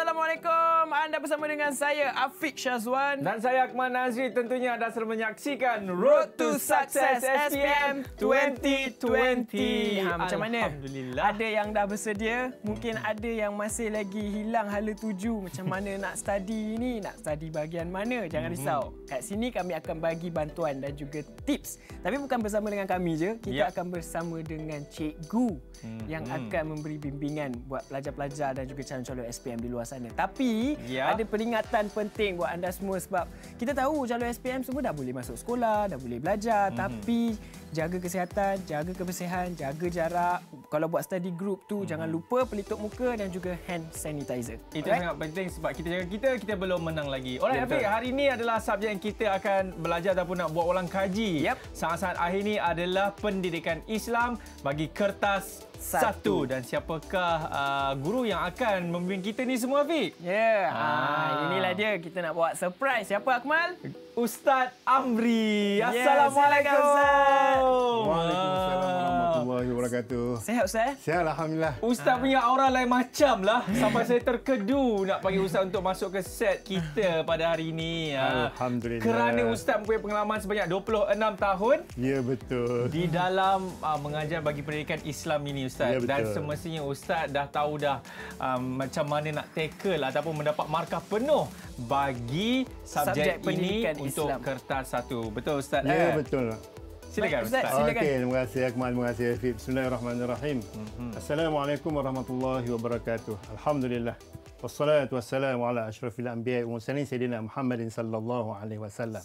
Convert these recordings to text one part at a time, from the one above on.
Assalamualaikum. Anda bersama dengan saya, Afiq Syazwan. Dan saya, Akmal Nazri. Tentunya anda sedang menyaksikan Road to Success SPM 2020. Ha, macam mana? Alhamdulillah. Ada yang dah bersedia. Mungkin ada yang masih lagi hilang hala tuju. Macam mana nak study ini? Nak study bahagian mana? Jangan mhm. risau. Kat sini kami akan bagi bantuan dan juga tips. Tapi bukan bersama dengan kami je. Kita yep. Ya. akan bersama dengan cikgu mhm. yang akan memberi bimbingan buat pelajar-pelajar dan juga calon-calon SPM di luar sana. Tapi... Yeah ada peringatan penting buat anda semua sebab kita tahu jalur SPM semua dah boleh masuk sekolah, dah boleh belajar mm -hmm. tapi jaga kesihatan, jaga kebersihan, jaga jarak. Kalau buat study group tu hmm. jangan lupa pelitup muka dan juga hand sanitizer. Itu Alright? sangat penting sebab kita jaga kita kita belum menang lagi. Alright, tapi hari ini adalah subjek yang kita akan belajar ataupun nak buat ulang kaji. Yep. Saat-saat akhir ini adalah pendidikan Islam bagi kertas satu. satu dan siapakah uh, guru yang akan membimbing kita ni semua Fik? Ya. Yeah. Ha ah. inilah dia kita nak buat surprise. Siapa Akmal? Ustaz Amri. Yeah. Assalamualaikum. Assalamualaikum assalamualaikum warahmatullahi wabarakatuh. Sehat Ustaz? Sehat Alhamdulillah. Ustaz punya aura lain macam lah. Sampai saya terkedu nak panggil Ustaz untuk masuk ke set kita pada hari ini. Ah, Alhamdulillah. Kerana Ustaz punya pengalaman sebanyak 26 tahun. Ya betul. Di dalam uh, mengajar bagi pendidikan Islam ini Ustaz. Ya, Dan semestinya Ustaz dah tahu dah um, macam mana nak tackle ataupun mendapat markah penuh bagi subjek, subjek ini untuk Islam. kertas satu. Betul Ustaz? Ya eh? betul. Silakan Ustaz. Silakan. terima kasih Akmal, terima kasih Afif. Bismillahirrahmanirrahim. Hmm, hmm. Assalamualaikum warahmatullahi wabarakatuh. Alhamdulillah. Wassalatu wassalamu ala asyrafil anbiya wal mursalin sayyidina Muhammad sallallahu alaihi wasallam.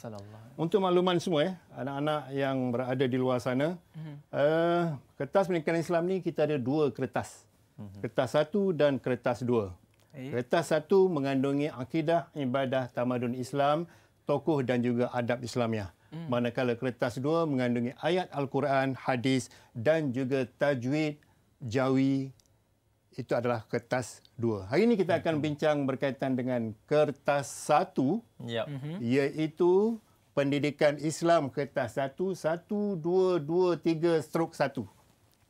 Untuk makluman semua eh, anak-anak yang berada di luar sana, mm-hmm. uh, kertas pendidikan Islam ni kita ada dua kertas. Mm-hmm. Kertas satu dan kertas dua. Eh? Kertas satu mengandungi akidah, ibadah, tamadun Islam, tokoh dan juga adab Islamiah. Hmm. manakala kertas dua mengandungi ayat Al-Quran, hadis dan juga tajwid, jawi. Itu adalah kertas dua. Hari ini kita akan hmm. bincang berkaitan dengan kertas satu, yep. Mhm. iaitu pendidikan Islam kertas satu, satu, dua, dua, tiga, struk satu.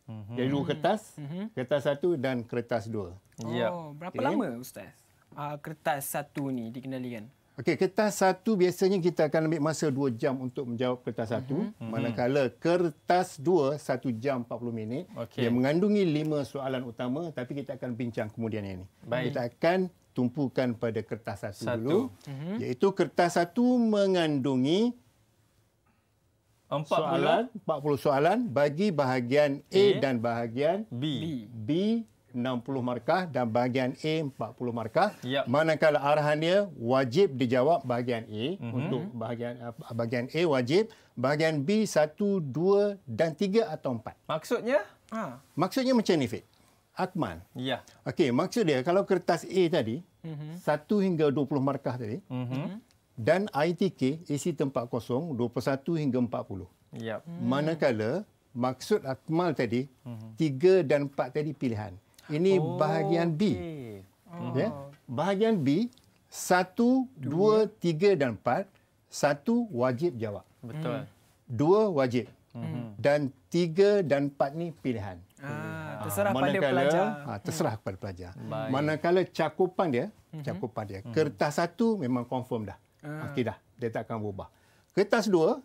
Mhm. Jadi dua kertas, mhm. kertas satu dan kertas dua. Oh, berapa okay. lama Ustaz uh, kertas satu ni dikenalikan? Okey, kertas satu biasanya kita akan ambil masa dua jam untuk menjawab kertas satu. Uh-huh. Manakala kertas dua, satu jam empat puluh minit. Okay. Dia mengandungi lima soalan utama tapi kita akan bincang kemudian ini. Baik. Kita akan tumpukan pada kertas satu, satu. dulu. Uh-huh. Iaitu kertas satu mengandungi 40 soalan, soalan bagi bahagian A, A dan bahagian B. B. B 60 markah dan bahagian A 40 markah. Yep. Ya. Manakala arahan dia wajib dijawab bahagian A mm-hmm. untuk bahagian uh, bahagian A wajib, bahagian B 1 2 dan 3 atau 4. Maksudnya? Ha. Maksudnya macam ni, Fit. Akmal. Ya. Okey, maksud dia kalau kertas A tadi mm-hmm. 1 hingga 20 markah tadi. Mm-hmm. Dan ITK isi tempat kosong 21 hingga 40. Ya. Yep. Mm. Manakala maksud Akmal tadi mm-hmm. 3 dan empat tadi pilihan. Ini oh, bahagian B. Okay. Oh. Ya? Hmm. Bahagian B, satu, dua, tiga dan empat, satu wajib jawab. Betul. Hmm. Dua wajib. Hmm. Dan tiga dan empat ni pilihan. Ah, terserah ah, pada pelajar. Ah, terserah hmm. kepada pelajar. Baik. Manakala cakupan dia, hmm. cakupan dia. Hmm. Kertas satu memang confirm dah. Ah. dah. Dia tak akan berubah. Kertas dua,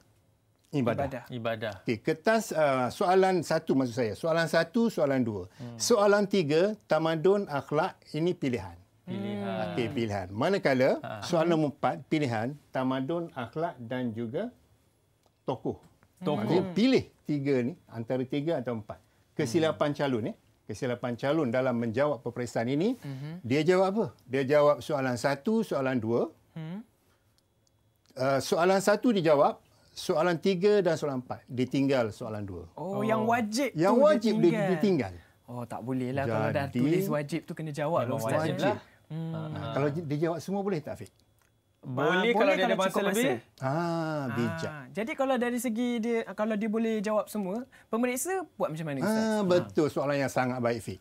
ibadah. Ibadah. ibadah. Okey, kertas uh, soalan satu maksud saya. Soalan satu, soalan dua. Hmm. Soalan tiga, tamadun akhlak ini pilihan. Pilihan. Hmm. Okey, pilihan. Manakala ha. soalan nombor empat, pilihan, tamadun, akhlak dan juga tokoh. Tokoh. Hmm. pilih tiga ni, antara tiga atau empat. Kesilapan hmm. calon ni. Eh? Kesilapan calon dalam menjawab peperiksaan ini. Hmm. Dia jawab apa? Dia jawab soalan satu, soalan dua. Hmm. Uh, soalan satu dijawab, soalan tiga dan soalan empat ditinggal soalan 2. Oh, oh yang wajib yang tu wajib ditinggal. ditinggal. Oh tak boleh lah kalau dah tulis wajib tu kena jawab lah ustaz wajib. Lah. Hmm. Ha, ha. kalau dia jawab semua boleh tak Fik? Boleh, boleh kalau dia ada masa lebih. Masa. Ha, ah bijak. Ha, jadi kalau dari segi dia kalau dia boleh jawab semua, pemeriksa buat macam mana ha, ustaz? Ha, betul ha. soalan yang sangat baik Fik.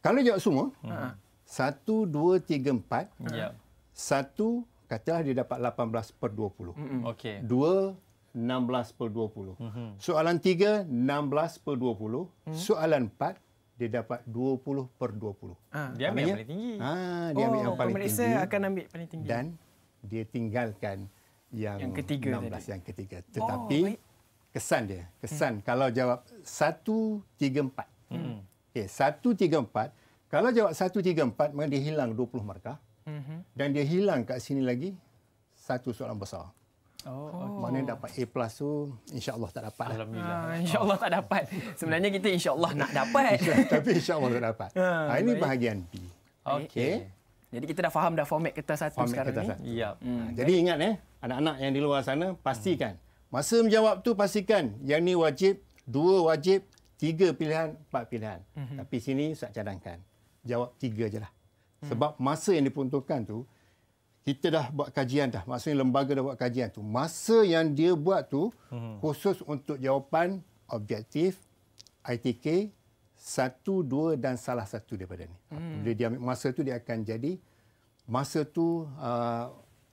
Kalau jawab semua, ha. dua tiga empat 4. Ya. 1 katalah dia dapat 18/20. Okay. Dua 16 per 20. Mm -hmm. Soalan 3, 16 per 20. Mm -hmm. Soalan 4, dia dapat 20 per 20. Ha, ah, ah, dia ambil yang oh, paling tinggi. Ha, dia oh, ambil yang paling tinggi. Pemeriksa akan ambil paling tinggi. Dan dia tinggalkan yang, yang ketiga 16 tadi. yang ketiga. Tetapi oh, kesan dia, kesan hmm. kalau jawab 1, 3, 4. Hmm. Okay, 1, 3, 4. Kalau jawab 1, 3, 4, maka dia hilang 20 markah. Hmm. Dan dia hilang kat sini lagi satu soalan besar. Hmm. Oh, oh. mana yang dapat A plus tu insyaallah tak dapat. Alhamdulillah. Ha, insyaallah oh. tak dapat. Sebenarnya kita insyaallah nak dapat. tapi insyaallah tak dapat. Ha, ini bahagian B. Okey. Okay. Jadi kita dah faham dah format kertas satu format sekarang kertas ni. Satu. Yep. Hmm. Jadi ingat eh anak-anak yang di luar sana pastikan masa menjawab tu pastikan yang ni wajib, dua wajib, tiga pilihan, empat pilihan. Mm-hmm. Tapi sini saya cadangkan jawab tiga lah. Sebab masa yang diperuntukkan tu kita dah buat kajian dah maksudnya lembaga dah buat kajian tu masa yang dia buat tu hmm. khusus untuk jawapan objektif ITK satu dua dan salah satu daripada ni hmm. bila dia ambil masa tu dia akan jadi masa tu uh,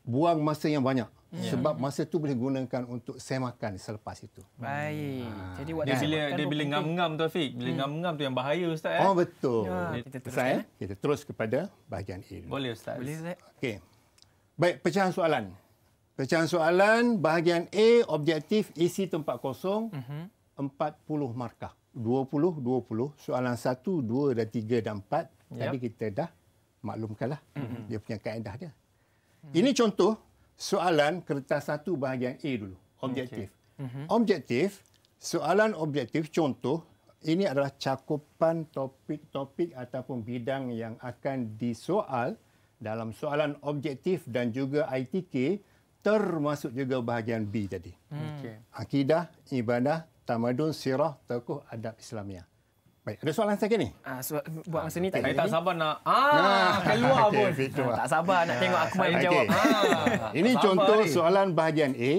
buang masa yang banyak Yeah. sebab masa tu boleh gunakan untuk semakan selepas itu. Baik. Ha. Jadi waktu yeah. bila dia bila ngam-ngam tu Afiq, bila hmm. ngam-ngam tu yang bahaya ustaz eh. Oh betul. Ya. Kita teruskan. Eh. Kita terus kepada bahagian ini. Boleh ustaz. Boleh ustaz. Okey. Baik, pecahan soalan. Pecahan soalan, bahagian A, objektif isi tempat kosong, mhm. uh-huh. 40 markah. 20, 20. Soalan 1, 2, dan 3, dan 4. Yep. Tadi kita dah maklumkan lah. Uh-huh. Dia punya kaedah dia. Uh-huh. Ini contoh soalan kertas 1 bahagian A dulu. Objektif. Okay. Uh-huh. Objektif, soalan objektif contoh, ini adalah cakupan topik-topik ataupun bidang yang akan disoal. uh dalam soalan objektif dan juga ITK termasuk juga bahagian B tadi. Hmm. Akidah, ibadah, tamadun, sirah, tokoh, adab Islamiah. Baik, ada soalan saya ni? Ah, so, buat masa ni tak okay. tak sabar nak ah, nah, keluar okay, pun. Fitur. Ah, tak sabar nak ah, tengok aku main jawab. Ah. Ini sabar contoh ini. soalan bahagian A.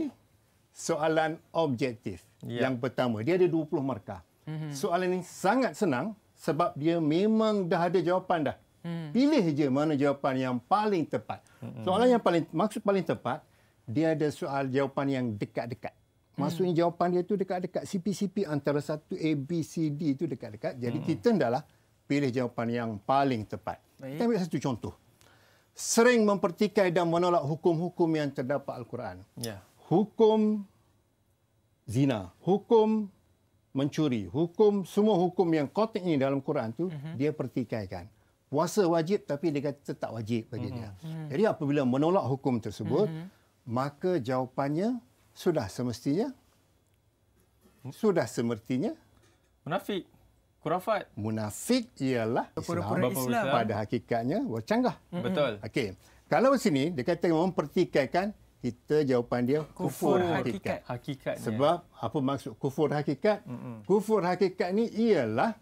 Soalan objektif yeah. yang pertama. Dia ada 20 markah. Mm-hmm. Soalan ini sangat senang sebab dia memang dah ada jawapan dah. Hmm. Pilih saja mana jawapan yang paling tepat. Hmm. Soalan yang paling maksud paling tepat dia ada soal jawapan yang dekat-dekat. Hmm. Maksudnya hmm. jawapan dia tu dekat-dekat CPCP antara satu A B C D itu dekat-dekat. Jadi hmm. kita hendaklah pilih jawapan yang paling tepat. Baik. Kita ambil satu contoh. Sering mempertikai dan menolak hukum-hukum yang terdapat al-Quran. Ya. Hukum zina, hukum mencuri, hukum semua hukum yang ini dalam Quran tu uh-huh. dia pertikaikan puasa wajib tapi dia kata tak wajib baginya. Mm-hmm. mm-hmm. Jadi apabila menolak hukum tersebut, mm-hmm. maka jawapannya sudah semestinya sudah semestinya munafik. Kurafat. Munafik ialah Islam. Islam pada hakikatnya bercanggah. Mm-hmm. Betul. Okey. Kalau di sini dia kata mempertikaikan kita jawapan dia kufur, kufur hakikat. hakikat. Sebab apa maksud kufur hakikat? Mm-hmm. Kufur hakikat ni ialah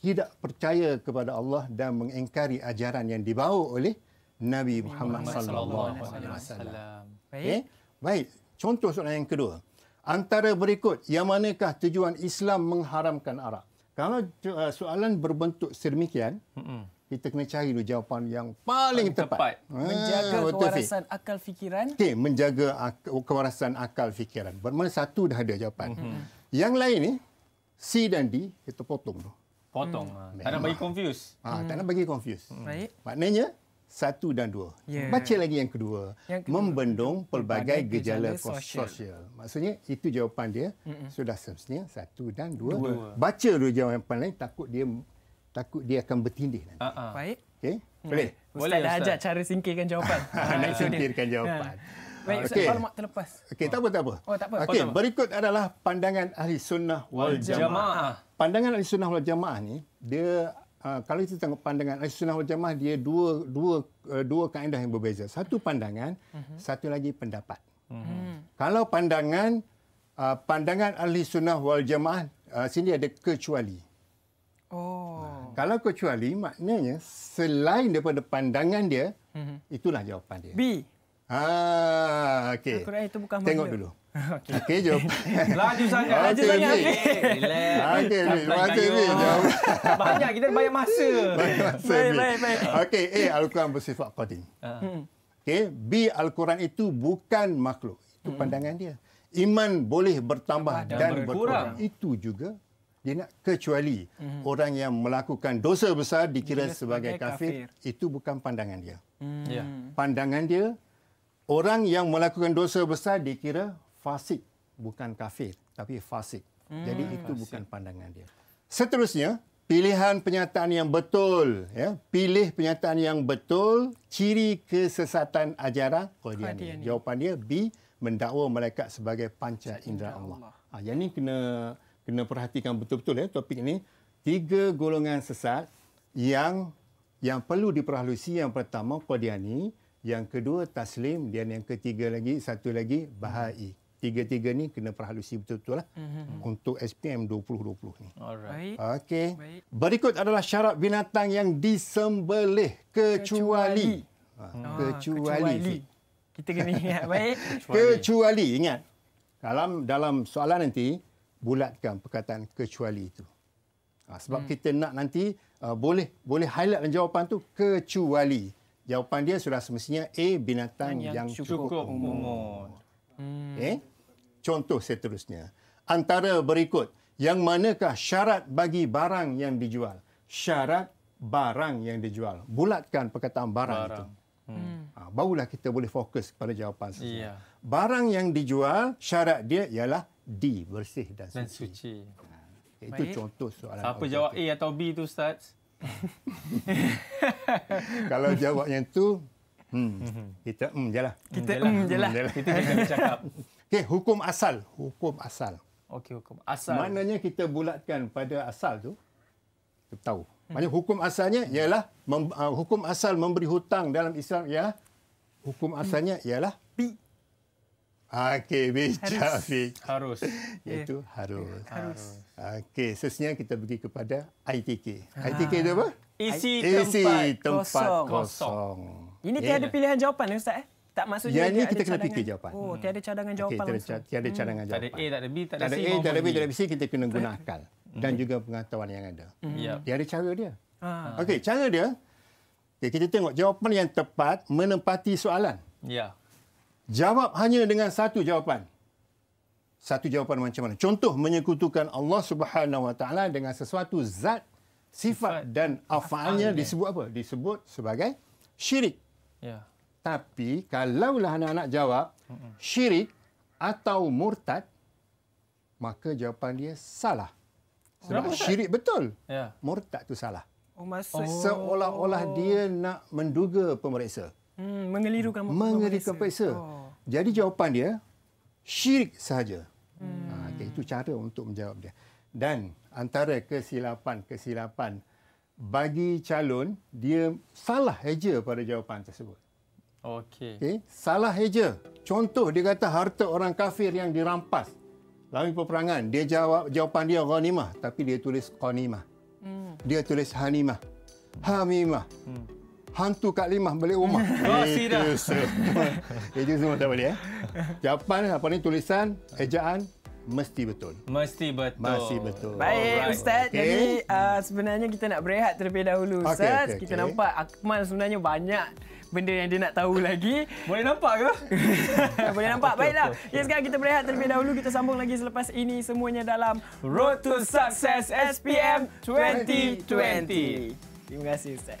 tidak percaya kepada Allah dan mengingkari ajaran yang dibawa oleh Nabi Muhammad sallallahu alaihi wasallam. Eh, baik. Baik. Contoh soalan yang kedua. Antara berikut, yang manakah tujuan Islam mengharamkan arak? Kalau uh, soalan berbentuk sedemikian, kita kena cari dulu jawapan yang paling tepat. tepat. Ah, menjaga ah, kewarasan akal fikiran. Okey, menjaga kewarasan akal fikiran. Bermana satu dah ada jawapan. Mm-hmm. Yang lain ni C dan D kita potong tu. Potong. Hmm. Ah. Tak nak bagi confuse. Ha, hmm. Tak nak bagi confuse. Hmm. Baik. Maknanya, satu dan dua. Yeah. Baca lagi yang kedua. yang kedua. Membendung pelbagai gejala, gejala sosial. sosial. Maksudnya, itu jawapan dia. Mm-mm. Sudah semestinya, satu dan dua. dua. Baca dulu jawapan lain, takut dia takut dia akan bertindih Uh-huh. Baik. Okay? Boleh? Hmm. Boleh, Ustaz. Ustaz dah ajak cara singkirkan jawapan. nak singkirkan jawapan. Baik, okay. Ustaz, maklumat terlepas. Okey, tak apa, tak apa. Oh, tak apa. Okey, berikut adalah pandangan Ahli Sunnah Wal Jamaah. Pandangan Ahli Sunnah Wal Jamaah ni, dia Uh, kalau kita tengok pandangan Ahli Sunnah Wal Jamaah dia dua dua uh, dua kaedah yang berbeza. Satu pandangan, uh-huh. satu lagi pendapat. Uh-huh. Kalau pandangan uh, pandangan Ahli Sunnah Wal Jamaah uh, sini ada kecuali. Oh. Uh, kalau kecuali maknanya selain daripada pandangan dia, uh-huh. itulah jawapan dia. B. Ah, okey. Al-Quran itu bukan Tengok dulu. Okey, okay, jom. Laju sangat. Okay, Laju sangat. Okey, okay, relax. Okey, okay, okay, okay, okay, Banyak, kita banyak masa. Banyak masa. baik, baik, baik. Okey, eh, Al-Quran bersifat Qadim. Ah. Hmm. Hmm. Okey, B, Al-Quran itu bukan makhluk. Itu hmm. pandangan dia. Iman boleh bertambah dan, dan berkurang. berkurang. Itu juga dia nak kecuali hmm. orang yang melakukan dosa besar dikira, sebagai, sebagai kafir. kafir. Itu bukan pandangan dia. Hmm. Yeah. Pandangan dia orang yang melakukan dosa besar dikira fasik bukan kafir tapi fasik hmm. jadi itu fasik. bukan pandangan dia seterusnya pilihan penyataan yang betul ya pilih penyataan yang betul ciri kesesatan ajaran qadian jawapan dia b mendakwa malaikat sebagai panca indera Allah. Ha, yang ini kena kena perhatikan betul-betul ya topik ini tiga golongan sesat yang yang perlu diperhalusi yang pertama Qadiani, yang kedua taslim dan yang ketiga lagi satu lagi bahai. Tiga-tiga ni kena perhalusi betul-betul lah mm-hmm. untuk SPM 2020 ni. Alright. Okey. Berikut adalah syarat binatang yang disembelih kecuali kecuali. Ha. Oh, kecuali. kecuali. Kita kena ingat baik. kecuali. kecuali ingat. Dalam dalam soalan nanti bulatkan perkataan kecuali itu. Ha, sebab hmm. kita nak nanti uh, boleh boleh highlight jawapan tu kecuali. Jawapan dia sudah semestinya A binatang yang, yang cukup, cukup umur. umur. Hmm. Eh? Contoh seterusnya. Antara berikut, yang manakah syarat bagi barang yang dijual? Syarat barang yang dijual. Bulatkan perkataan barang, barang. itu. Hmm. Ha, barulah kita boleh fokus kepada jawapan sesuai. Yeah. Barang yang dijual, syarat dia ialah D, bersih dan suci. suci. Ha, itu Baik. contoh soalan. Siapa jawab A atau B itu, Ustaz? Kalau jawabnya yang tu, hmm, kita hmm je lah. Kita hmm je lah. Kita jangan cakap. Okey, hukum asal. Hukum asal. Okey, hukum asal. Maknanya kita bulatkan pada asal tu, kita tahu. Mana hukum asalnya ialah, uh, hukum asal memberi hutang dalam Islam ialah, hukum asalnya ialah, Okey, bincang fik. Harus. Itu okay. harus. Eh. Eh, harus. Okey, sesenia kita pergi kepada ITK. Ha. Ah. ITK itu apa? Isi e I- tempat, tempat kosong. kosong. Ini yeah. tiada pilihan jawapan, eh, Ustaz? Eh? Tak maksudnya ya, ini kita kena cadangan. fikir jawapan. Oh, tiada hmm. cadangan jawapan. Okay, tiada, langsung. tiada hmm. cadangan hmm. jawapan. Tak ada A, tak ada B, tak ada, tak ada C. Tak ada A, tak ada B, tak ada C. Kita kena hmm. guna akal dan juga pengetahuan yang ada. Yep. Dia cara dia. Ha. Okey, cara dia. Okay, kita tengok jawapan yang tepat menempati soalan. Ya. Yeah. Jawab hanya dengan satu jawapan. Satu jawapan macam mana? Contoh menyekutukan Allah Subhanahu Wa Taala dengan sesuatu zat, sifat, dan afaalnya disebut apa? Disebut sebagai syirik. Ya. Tapi kalaulah anak-anak jawab syirik atau murtad maka jawapan dia salah. Sebab Kenapa? syirik betul. Ya. Murtad tu salah. Oh, maksud... seolah-olah dia nak menduga pemeriksa. Hmm, mengelirukan Mengelirukan, mengelirukan peksa. Oh. Jadi jawapan dia, syirik sahaja. Hmm. Ha, itu cara untuk menjawab dia. Dan antara kesilapan-kesilapan bagi calon, dia salah heja pada jawapan tersebut. Okey. Okay? Salah heja. Contoh, dia kata harta orang kafir yang dirampas. Lalu peperangan, dia jawab jawapan dia ghanimah. Tapi dia tulis qanimah. Hmm. Dia tulis hanimah. Hamimah. Hmm hantu Kak limah balik rumah. Oh, Itu semua. Itu semua tak boleh. Eh? Jawapan apa ni tulisan ejaan Mesti betul. Mesti betul. Mesti betul. Baik, Alright. Ustaz. Okay. Jadi uh, sebenarnya kita nak berehat terlebih dahulu, Ustaz. Okay, okay, kita okay. nampak Akmal sebenarnya banyak benda yang dia nak tahu lagi. Boleh nampak ke? Boleh nampak. Baiklah. Okay, ya, sekarang kita berehat terlebih dahulu. Kita sambung lagi selepas ini semuanya dalam Road to Success SPM 2020. Terima kasih, Ustaz.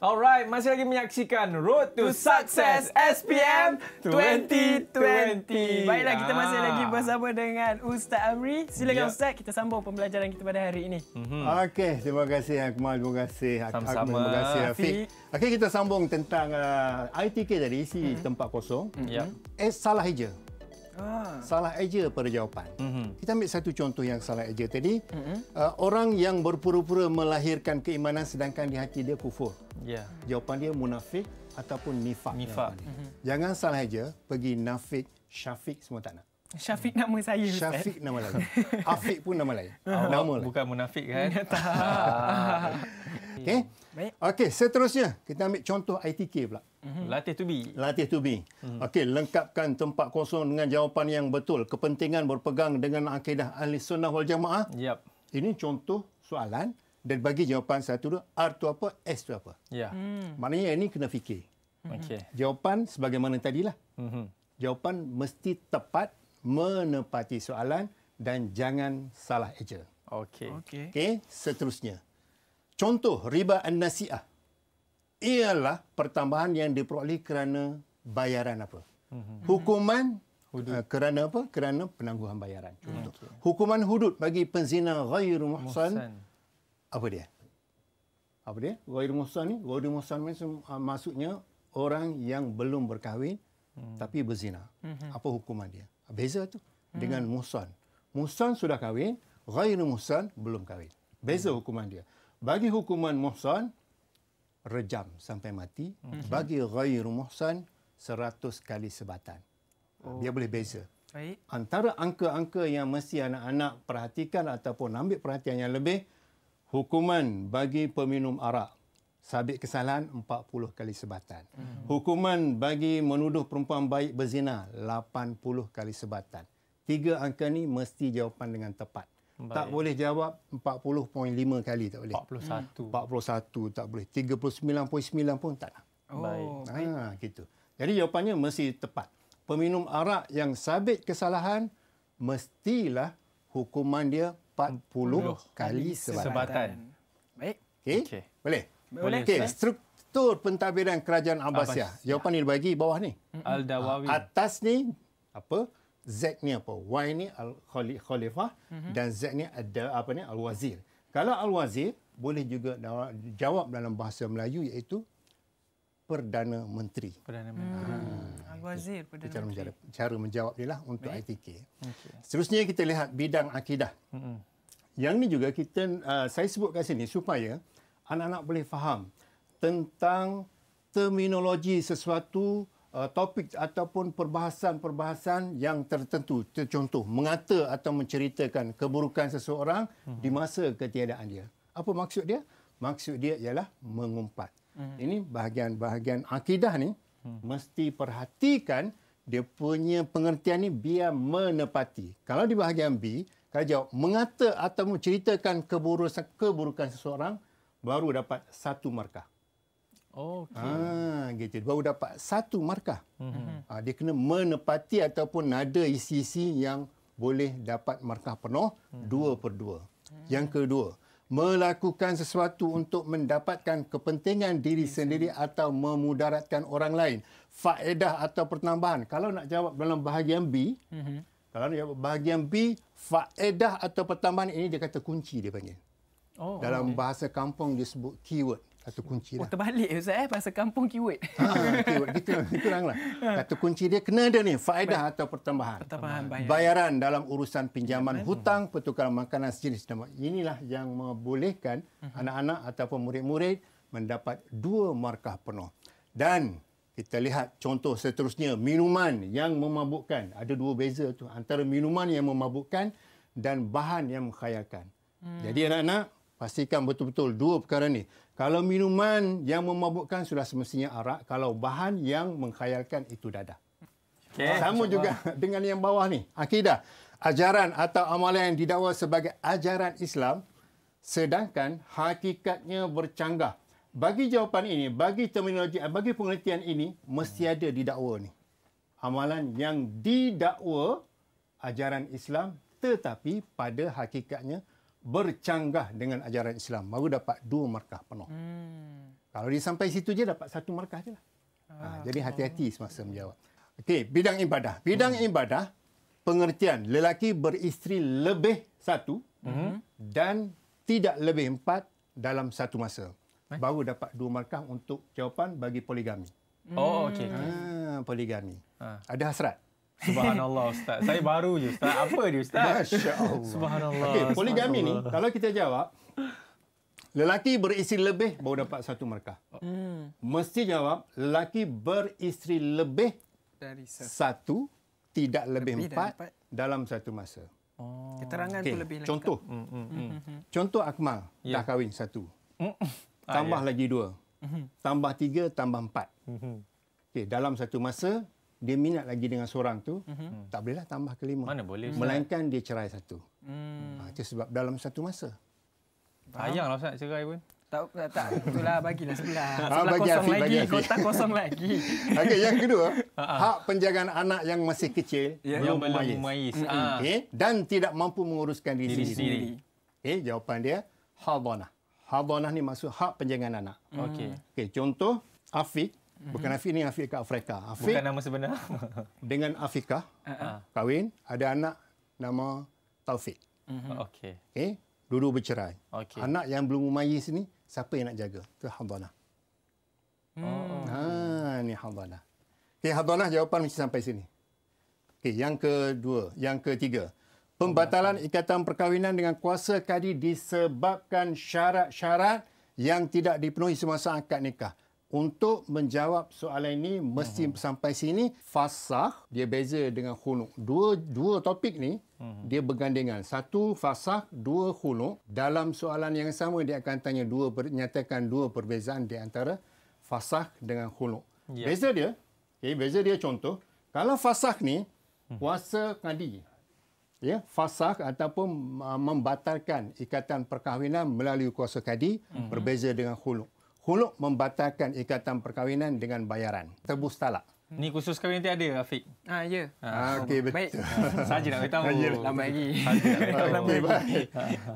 Alright, masih lagi menyaksikan Road to Success SPM 2020. Baiklah, kita masih ah. lagi bersama dengan Ustaz Amri. Silakan yep. Ya. Ustaz, kita sambung pembelajaran kita pada hari ini. Mm-hmm. Okey, terima kasih Akmal, terima kasih Akmal, terima kasih Afiq. Okey, kita sambung tentang uh, ITK dari isi mm-hmm. tempat kosong. Mm-hmm. Ya. Yep. Eh, salah hijau. Ha. Salah aja pada jawapan. Mm -hmm. Kita ambil satu contoh yang salah aja tadi. Mm -hmm. uh, orang yang berpura-pura melahirkan keimanan sedangkan di hati dia kufur. Yeah. Jawapan dia munafik ataupun nifak. Mm -hmm. Jangan salah aja pergi nafik, syafik semua tak nak. Syafiq nama saya. Syafiq nama lain. Afiq pun nama lain. Oh, nama lain. Bukan munafik kan? Tak. Ah. Okey. Baik. Okey, seterusnya kita ambil contoh ITK pula. Mhm. Latih to be. Latih to be. Hmm. Okey, lengkapkan tempat kosong dengan jawapan yang betul. Kepentingan berpegang dengan akidah ahli sunnah wal jamaah. Yep. Ini contoh soalan dan bagi jawapan satu tu R tu apa, S tu apa. Ya. Yeah. Hmm. Maknanya ini kena fikir. Okey. Jawapan sebagaimana tadilah. Mhm. Jawapan mesti tepat menepati soalan dan jangan salah eja. Okey. Okey. Okay, seterusnya. Contoh riba an-nasiah ialah pertambahan yang diperoleh kerana bayaran apa? Mhm. Hukuman hudud. Eh, kerana apa? Kerana penangguhan bayaran. Contoh. Okay. Hukuman hudud bagi penzina ghairu muhsan, Apa dia? Apa dia? Ghairu muhsan ni, ghairu muhsan ni ah, maksudnya orang yang belum berkahwin hmm. tapi berzina. Hmm. Apa hukuman dia? Beza tu hmm. dengan musan. Musan sudah kahwin, ghairu musan belum kahwin. Beza hmm. hukuman dia. Bagi hukuman Musan, rejam sampai mati, hmm. bagi ghairu muhsan 100 kali sebatan. Oh. Dia boleh beza. Baik. Antara angka-angka yang mesti anak-anak perhatikan ataupun ambil perhatian yang lebih, hukuman bagi peminum arak sabit kesalahan 40 kali sebatan. Hmm. Hukuman bagi menuduh perempuan baik berzina 80 kali sebatan. Tiga angka ni mesti jawapan dengan tepat. Baik. Tak boleh jawab 40.5 kali tak boleh. 41. 41 hmm. tak boleh. 39.9 pun tak. Oh, ha, baik. Ha, gitu. Jadi jawapannya mesti tepat. Peminum arak yang sabit kesalahan mestilah hukuman dia 40 kali sebatan. Baik. Okey. Okay. Boleh. Boleh. Okay, struktur pentadbiran kerajaan Abbasiyah. Abbas. Jawapan ya. ni dibagi bawah ni. Al-Dawawi. Atas ni apa? Z ni apa? Y ni al-khalifah mm-hmm. dan Z ni ada apa ni? Al-Wazir. Kalau Al-Wazir boleh juga jawab dalam bahasa Melayu iaitu Perdana Menteri. Perdana hmm. Menteri. Hmm. Al-Wazir Perdana cara Menteri. Cara menjawab dia lah untuk Baik. ITK. Okay. Seterusnya kita lihat bidang akidah. Mm-hmm. Yang ni juga kita uh, saya sebut kat sini supaya anak-anak boleh faham tentang terminologi sesuatu uh, topik ataupun perbahasan-perbahasan yang tertentu contoh mengata atau menceritakan keburukan seseorang mm-hmm. di masa ketiadaan dia apa maksud dia maksud dia ialah mengumpat mm-hmm. ini bahagian-bahagian akidah ni mm-hmm. mesti perhatikan dia punya pengertian ini biar menepati kalau di bahagian B kalau jawab mengata atau menceritakan keburukan seseorang baru dapat satu markah. Oh, ah, okay. Ha, gitu. Baru dapat satu markah. Mm-hmm. dia kena menepati ataupun ada isi-isi yang boleh dapat markah penuh mm-hmm. dua per dua. Mm-hmm. Yang kedua, melakukan sesuatu untuk mendapatkan kepentingan diri mm sendiri atau memudaratkan orang lain. Faedah atau pertambahan. Kalau nak jawab dalam bahagian B, mm-hmm. kalau nak jawab bahagian B, faedah atau pertambahan ini dia kata kunci dia panggil. Oh, dalam okay. bahasa kampung disebut keyword kata kunci oh, lah. Oh, terbalik Ustaz eh, bahasa kampung keyword. Ha, keyword kita kurang lah. Ha. Kata kunci dia kena ada ni, faedah atau pertambahan. Pertambahan bayaran. Bayaran dalam urusan pinjaman, pinjaman hutang, hmm. pertukaran makanan sejenis. Inilah yang membolehkan hmm. anak-anak ataupun murid-murid mendapat dua markah penuh. Dan kita lihat contoh seterusnya, minuman yang memabukkan. Ada dua beza tu antara minuman yang memabukkan dan bahan yang mengkhayalkan. Hmm. Jadi anak-anak, Pastikan betul-betul dua perkara ni. Kalau minuman yang memabukkan sudah semestinya arak. Kalau bahan yang mengkhayalkan itu dadah. Okay, Sama insyaAllah. juga dengan yang bawah ni. Akidah. Ajaran atau amalan yang didakwa sebagai ajaran Islam. Sedangkan hakikatnya bercanggah. Bagi jawapan ini, bagi terminologi, eh, bagi pengertian ini, mesti ada didakwa ni. Amalan yang didakwa ajaran Islam tetapi pada hakikatnya bercanggah dengan ajaran Islam baru dapat dua markah penuh. Hmm. Kalau dia sampai situ je dapat satu markah je lah. Ha, ah. ah jadi hati-hati semasa menjawab. Okey, bidang ibadah. Bidang hmm. ibadah pengertian lelaki beristeri lebih satu hmm. dan tidak lebih empat dalam satu masa. Eh? Baru dapat dua markah untuk jawapan bagi poligami. Oh, okey. Ha, poligami. Ha. Ada hasrat. Subhanallah Ustaz. Saya baru je Ustaz. Apa dia Ustaz? Masya Allah. Subhanallah. Okay, poligami ni, kalau kita jawab, lelaki berisi lebih baru dapat satu markah. Hmm. Mesti jawab, lelaki beristri lebih dari satu, tidak lebih, lebih empat, empat, dalam satu masa. Oh. Keterangan okay. tu lebih lengkap. Contoh. Hmm, hmm, hmm. hmm, hmm, hmm. Contoh Akmal yeah. dah kahwin satu. tambah ah, yeah. lagi dua. tambah tiga, tambah empat. Okay, dalam satu masa, dia minat lagi dengan seorang tu mm-hmm. tak bolehlah tambah kelima mana boleh melainkan dia cerai satu mm. ha, itu sebab dalam satu masa sayanglah ustaz cerai pun tak tak, tak itulah bagilah sebelah ah, sebelah bagi kosong Afi, lagi bagi kota kosong lagi okey yang kedua ha, ha. hak penjagaan anak yang masih kecil yeah. belum mais mm-hmm. okay. dan tidak mampu menguruskan diri, diri sendiri okey jawapan dia hadanah hadanah ni maksud hak penjagaan anak okey okey contoh Afiq Mm-hmm. Bukan Afiq ni Afiq kat Afrika. Afiq Bukan nama sebenar. dengan Afika uh-huh. uh-huh. kahwin ada anak nama Taufik. Uh-huh. Mm-hmm. Okey. Okey. Dulu bercerai. Okay. Anak yang belum mumayis ni siapa yang nak jaga? Tu Hamdana. Oh. Hmm. Ha ni Hamdana. Okey Hamdana jawapan mesti sampai sini. Okey yang kedua, yang ketiga. Pembatalan ikatan perkahwinan dengan kuasa kadi disebabkan syarat-syarat yang tidak dipenuhi semasa akad nikah untuk menjawab soalan ini mesti uh-huh. sampai sini fasah dia beza dengan khulu dua dua topik ni uh-huh. dia bergandengan satu fasah dua khulu dalam soalan yang sama dia akan tanya dua pernyatakan dua perbezaan di antara fasah dengan khulu yeah. beza dia okay, eh, beza dia contoh kalau fasah ni puasa mhm. kadi ya fasah ataupun membatalkan ikatan perkahwinan melalui kuasa kadi uh-huh. berbeza dengan khulu Hulu membatalkan ikatan perkahwinan dengan bayaran. Tebus talak. Ni khusus kau nanti ada Afiq. ah, ya. Yeah. Ah, okey betul. Baik. Ah. Saja nak tahu. Lama lagi. Saja nak tahu. Baik.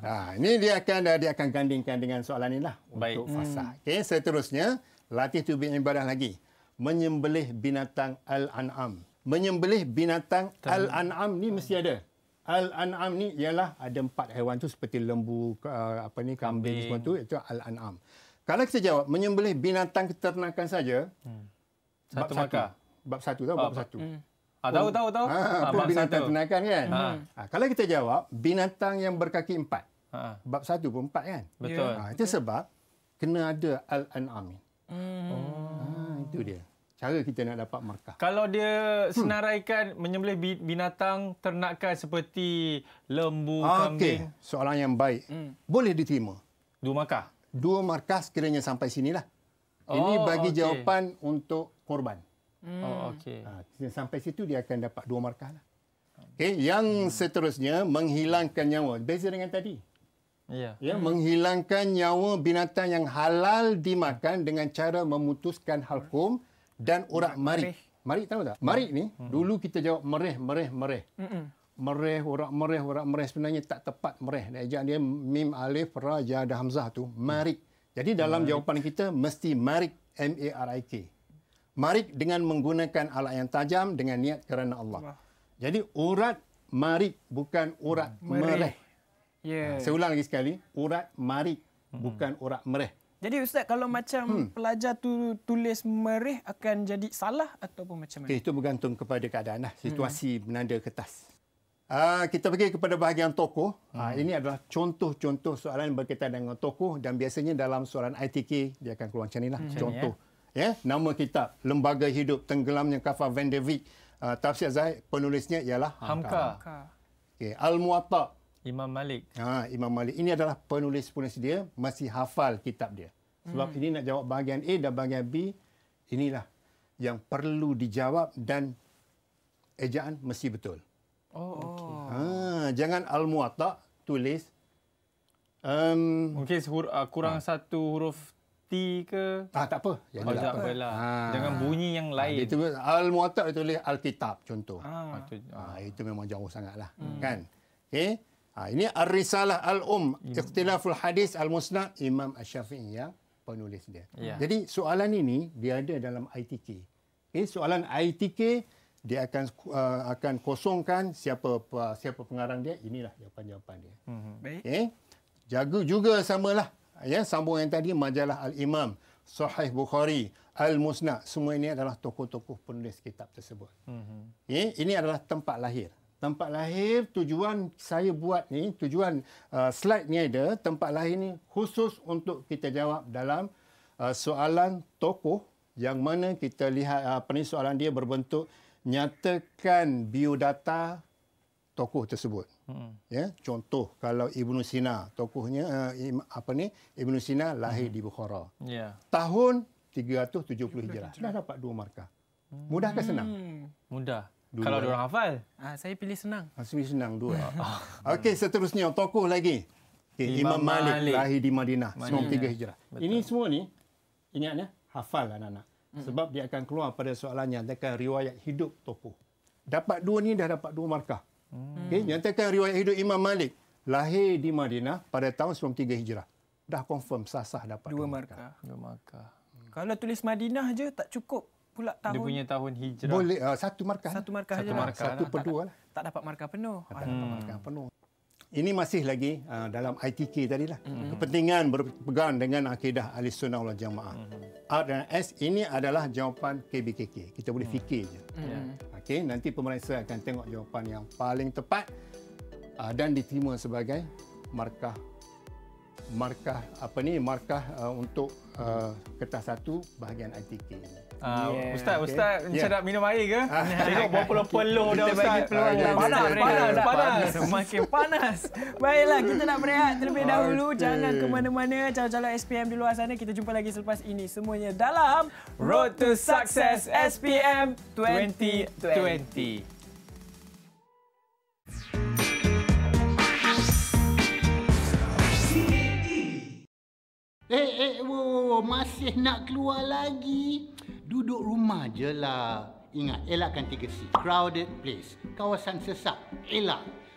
Ha ini dia akan eh, dia akan gandingkan dengan soalan inilah baik. untuk fasa. Hmm. Okey seterusnya latih tubuh ibadah lagi. Menyembelih binatang al-an'am. Menyembelih binatang al-an'am ni mesti ada. Al-an'am ni ialah ada empat haiwan tu seperti lembu apa ni kambing, kambing. semua tu itu al-an'am. Kalau kita jawab menyembelih binatang keternakan saja. Hmm. Satu bab maka. satu. Bab satu tahu bab, ah, satu. Hmm. Ah, tahu tahu tahu. Ha, ah, ah pun binatang keternakan kan. Ha. kalau kita jawab binatang yang berkaki empat. Ha. Bab satu pun empat kan. Betul. Ah, itu sebab kena ada al-an'amin. Hmm. Oh. Ah, itu dia. Cara kita nak dapat markah. Kalau dia hmm. senaraikan hmm. menyembelih binatang ternakan seperti lembu, ah, kambing. Okay. Soalan yang baik. Hmm. Boleh diterima. Dua markah? dua markah sekiranya sampai sinilah. Oh, Ini bagi okay. jawapan untuk korban. Hmm. Oh, oh okay. ha, ah, sampai situ dia akan dapat dua markah. Lah. Okay, yang hmm. seterusnya, menghilangkan nyawa. Beza dengan tadi. Yeah. Ya, hmm. Menghilangkan nyawa binatang yang halal dimakan dengan cara memutuskan halkum dan urat marik. Marik tahu tak? Marik ni, hmm. dulu kita jawab merih, merih, merih. Hmm. Merih, urak merih, urak merih sebenarnya tak tepat merih. Dia dia mim alif ra ja da hamzah tu marik. Jadi dalam marik. jawapan kita mesti marik M A R I K. Marik dengan menggunakan alat yang tajam dengan niat kerana Allah. Jadi urat marik bukan urat hmm. merih. Ya. Ha, saya ulang lagi sekali, urat marik hmm. bukan urat merih. Jadi ustaz kalau macam hmm. pelajar tu tulis merih akan jadi salah ataupun macam mana? Okay, eh, itu bergantung kepada keadaan lah. situasi hmm. menanda kertas. Ah, kita pergi kepada bahagian tokoh. Ah, hmm. Uh, ini adalah contoh-contoh soalan yang berkaitan dengan tokoh dan biasanya dalam soalan ITK dia akan keluar macam ini hmm. contoh. Ya, yeah? nama kitab Lembaga Hidup Tenggelamnya Kafar Van der Wijk. Uh, ah, tafsir Zaid penulisnya ialah Hamka. Hamka. Okay. al Muatta. Imam Malik. Ha, Imam Malik. Ini adalah penulis penulis dia masih hafal kitab dia. Sebab hmm. ini nak jawab bahagian A dan bahagian B inilah yang perlu dijawab dan ejaan mesti betul. Oh. Okay. Ha, oh. ah, jangan al-muwatta tulis um, mungkin huruf, uh, ah, kurang ha. satu huruf T ke? Ah, tak apa. Yang oh, tak apa. Ha. Jangan bunyi yang lain. Ha, itu al-muwatta tulis al-kitab contoh. Ha. Ha, itu memang jauh sangatlah. Hmm. Kan? Okey. Ha, ini ar-risalah al-um hmm. ikhtilaful hadis al-musnad Imam Asy-Syafi'i ya penulis dia. Ya. Jadi soalan ini dia ada dalam ITK. Okay, soalan ITK dia akan uh, akan kosongkan siapa uh, siapa pengarang dia inilah jawapan-jawapan dia mm-hmm. okey eh, jaga juga samalah ya sambung yang tadi majalah al-imam sahih bukhari al-musnad semua ini adalah tokoh-tokoh penulis kitab tersebut mm-hmm. okay? Ya, ini adalah tempat lahir tempat lahir tujuan saya buat ni tujuan uh, slide ni ada tempat lahir ni khusus untuk kita jawab dalam uh, soalan tokoh yang mana kita lihat uh, soalan dia berbentuk nyatakan biodata tokoh tersebut. Hmm. Ya, contoh kalau Ibnu Sina, tokohnya uh, apa ni? Ibnu Sina lahir hmm. di Bukhara. Yeah. Tahun 370 Hijrah. Sudah dapat dua markah. Mudah ke senang? Hmm. Mudah. Dua. Kalau orang hafal. Uh, saya pilih senang. Ah, saya senang dua. Ah. Okey, seterusnya tokoh lagi. Okay, Imam, Imam Malik, Malik lahir di Madinah, Madinah. 93 Hijrah. Betul. Ini semua ni ingatnya hafal anak-anak. Sebab dia akan keluar pada soalan yang nyatakan riwayat hidup tokoh. Dapat dua ni dah dapat dua markah. Hmm. Okay, nyatakan riwayat hidup Imam Malik. Lahir di Madinah pada tahun 93 Hijrah. Dah confirm sah-sah dapat dua markah. Dua markah. Hmm. Kalau tulis Madinah je tak cukup pula tahun. Dia punya tahun Hijrah. Boleh, uh, satu markah. Satu markah, satu markah, satu markah Satu per dua lah. Tak dapat markah penuh. Tak dapat ah. markah penuh. Hmm. Ini masih lagi uh, dalam ITK tadi lah. Mm-hmm. Kepentingan berpegang dengan akidah ahli sunnah wal jamaah. Mm-hmm. R dan S ini adalah jawapan KBKK. Kita boleh mm-hmm. fikir je. Mm-hmm. Ya. Okay, nanti pemeriksa akan tengok jawapan yang paling tepat uh, dan diterima sebagai markah markah apa ni markah uh, untuk uh, kertas satu bahagian ITK ini. Uh, yeah. Ustaz, Ustaz okay. macam nak minum air ke? Tengok puluh peluh dah Ustaz. panas, panas, panas, panas, panas. Makin panas. Baiklah, kita nak berehat terlebih dahulu. Jangan ke mana-mana. Calon-calon SPM di luar sana. Kita jumpa lagi selepas ini. Semuanya dalam Road to Success SPM 2020. 2020. Eh, eh, wo, wo, masih nak keluar lagi. Duduk rumah je lah. Ingat, elakkan tiga c Crowded place. Kawasan sesak. Elak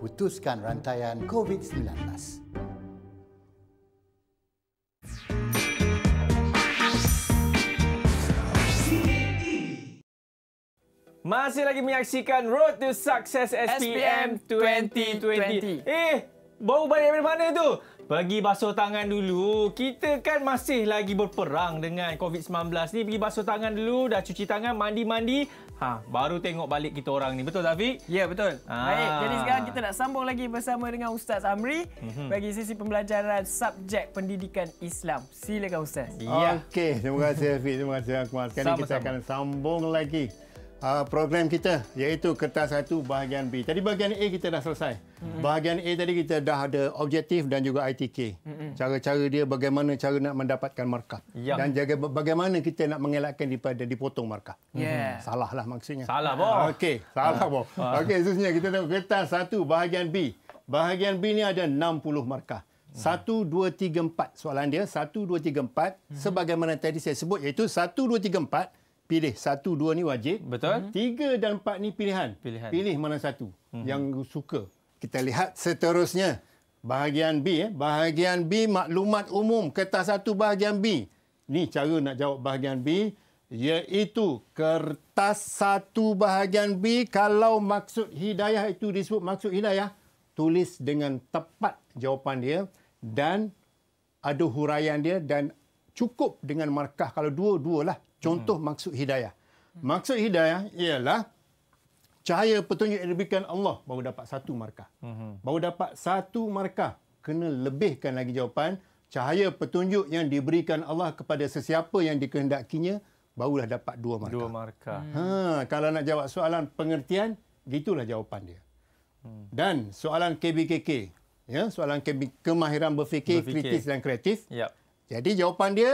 putuskan rantaian COVID-19. Masih lagi menyaksikan Road to Success SPM, 2020. Eh, bau balik dari mana tu? Pergi basuh tangan dulu. Kita kan masih lagi berperang dengan COVID-19 ni. Pergi basuh tangan dulu, dah cuci tangan, mandi-mandi. Ha, baru tengok balik kita orang ni. Betul tak, Zafiq? Ya, betul. Ha. Baik, jadi sekarang kita nak sambung lagi bersama dengan Ustaz Amri mm-hmm. bagi sesi pembelajaran subjek pendidikan Islam. Silakan Ustaz. Ya. Okey, terima kasih Zafiq. Terima kasih Akmal. Sekarang kita akan sambung lagi uh, program kita iaitu kertas satu bahagian B. Tadi bahagian A kita dah selesai. Mm-hmm. Bahagian A tadi kita dah ada objektif dan juga ITK. Mm-hmm. Cara-cara dia bagaimana cara nak mendapatkan markah. Yep. Ya. Dan jaga bagaimana kita nak mengelakkan daripada dipotong markah. Yeah. Mm-hmm. Salah lah maksudnya. Salah, boh. Okey, salah, boh. Ah. Ah. Okey, seterusnya kita tengok kertas satu bahagian B. Bahagian B ni ada 60 markah. Hmm. Satu, dua, tiga, empat. Soalan dia, satu, dua, tiga, empat. Hmm. Sebagaimana tadi saya sebut, iaitu satu, dua, tiga, empat pilih satu dua ni wajib betul mhm. tiga dan empat ni pilihan pilihan pilih mana satu hmm yang suka kita lihat seterusnya bahagian B eh bahagian B maklumat umum kertas satu bahagian B ni cara nak jawab bahagian B iaitu kertas satu bahagian B kalau maksud hidayah itu disebut maksud hidayah tulis dengan tepat jawapan dia dan ada huraian dia dan cukup dengan markah kalau dua-dualah Contoh hmm. maksud hidayah. Maksud hidayah ialah cahaya petunjuk yang diberikan Allah baru dapat satu markah. Hmm. Baru dapat satu markah. Kena lebihkan lagi jawapan. Cahaya petunjuk yang diberikan Allah kepada sesiapa yang dikehendakinya barulah dapat dua markah. Dua markah. Hmm. Ha, kalau nak jawab soalan pengertian, gitulah jawapan dia. Hmm. Dan soalan KBKK, ya, soalan kemahiran berfikir, berfikir, kritis dan kreatif. Yep. Jadi jawapan dia,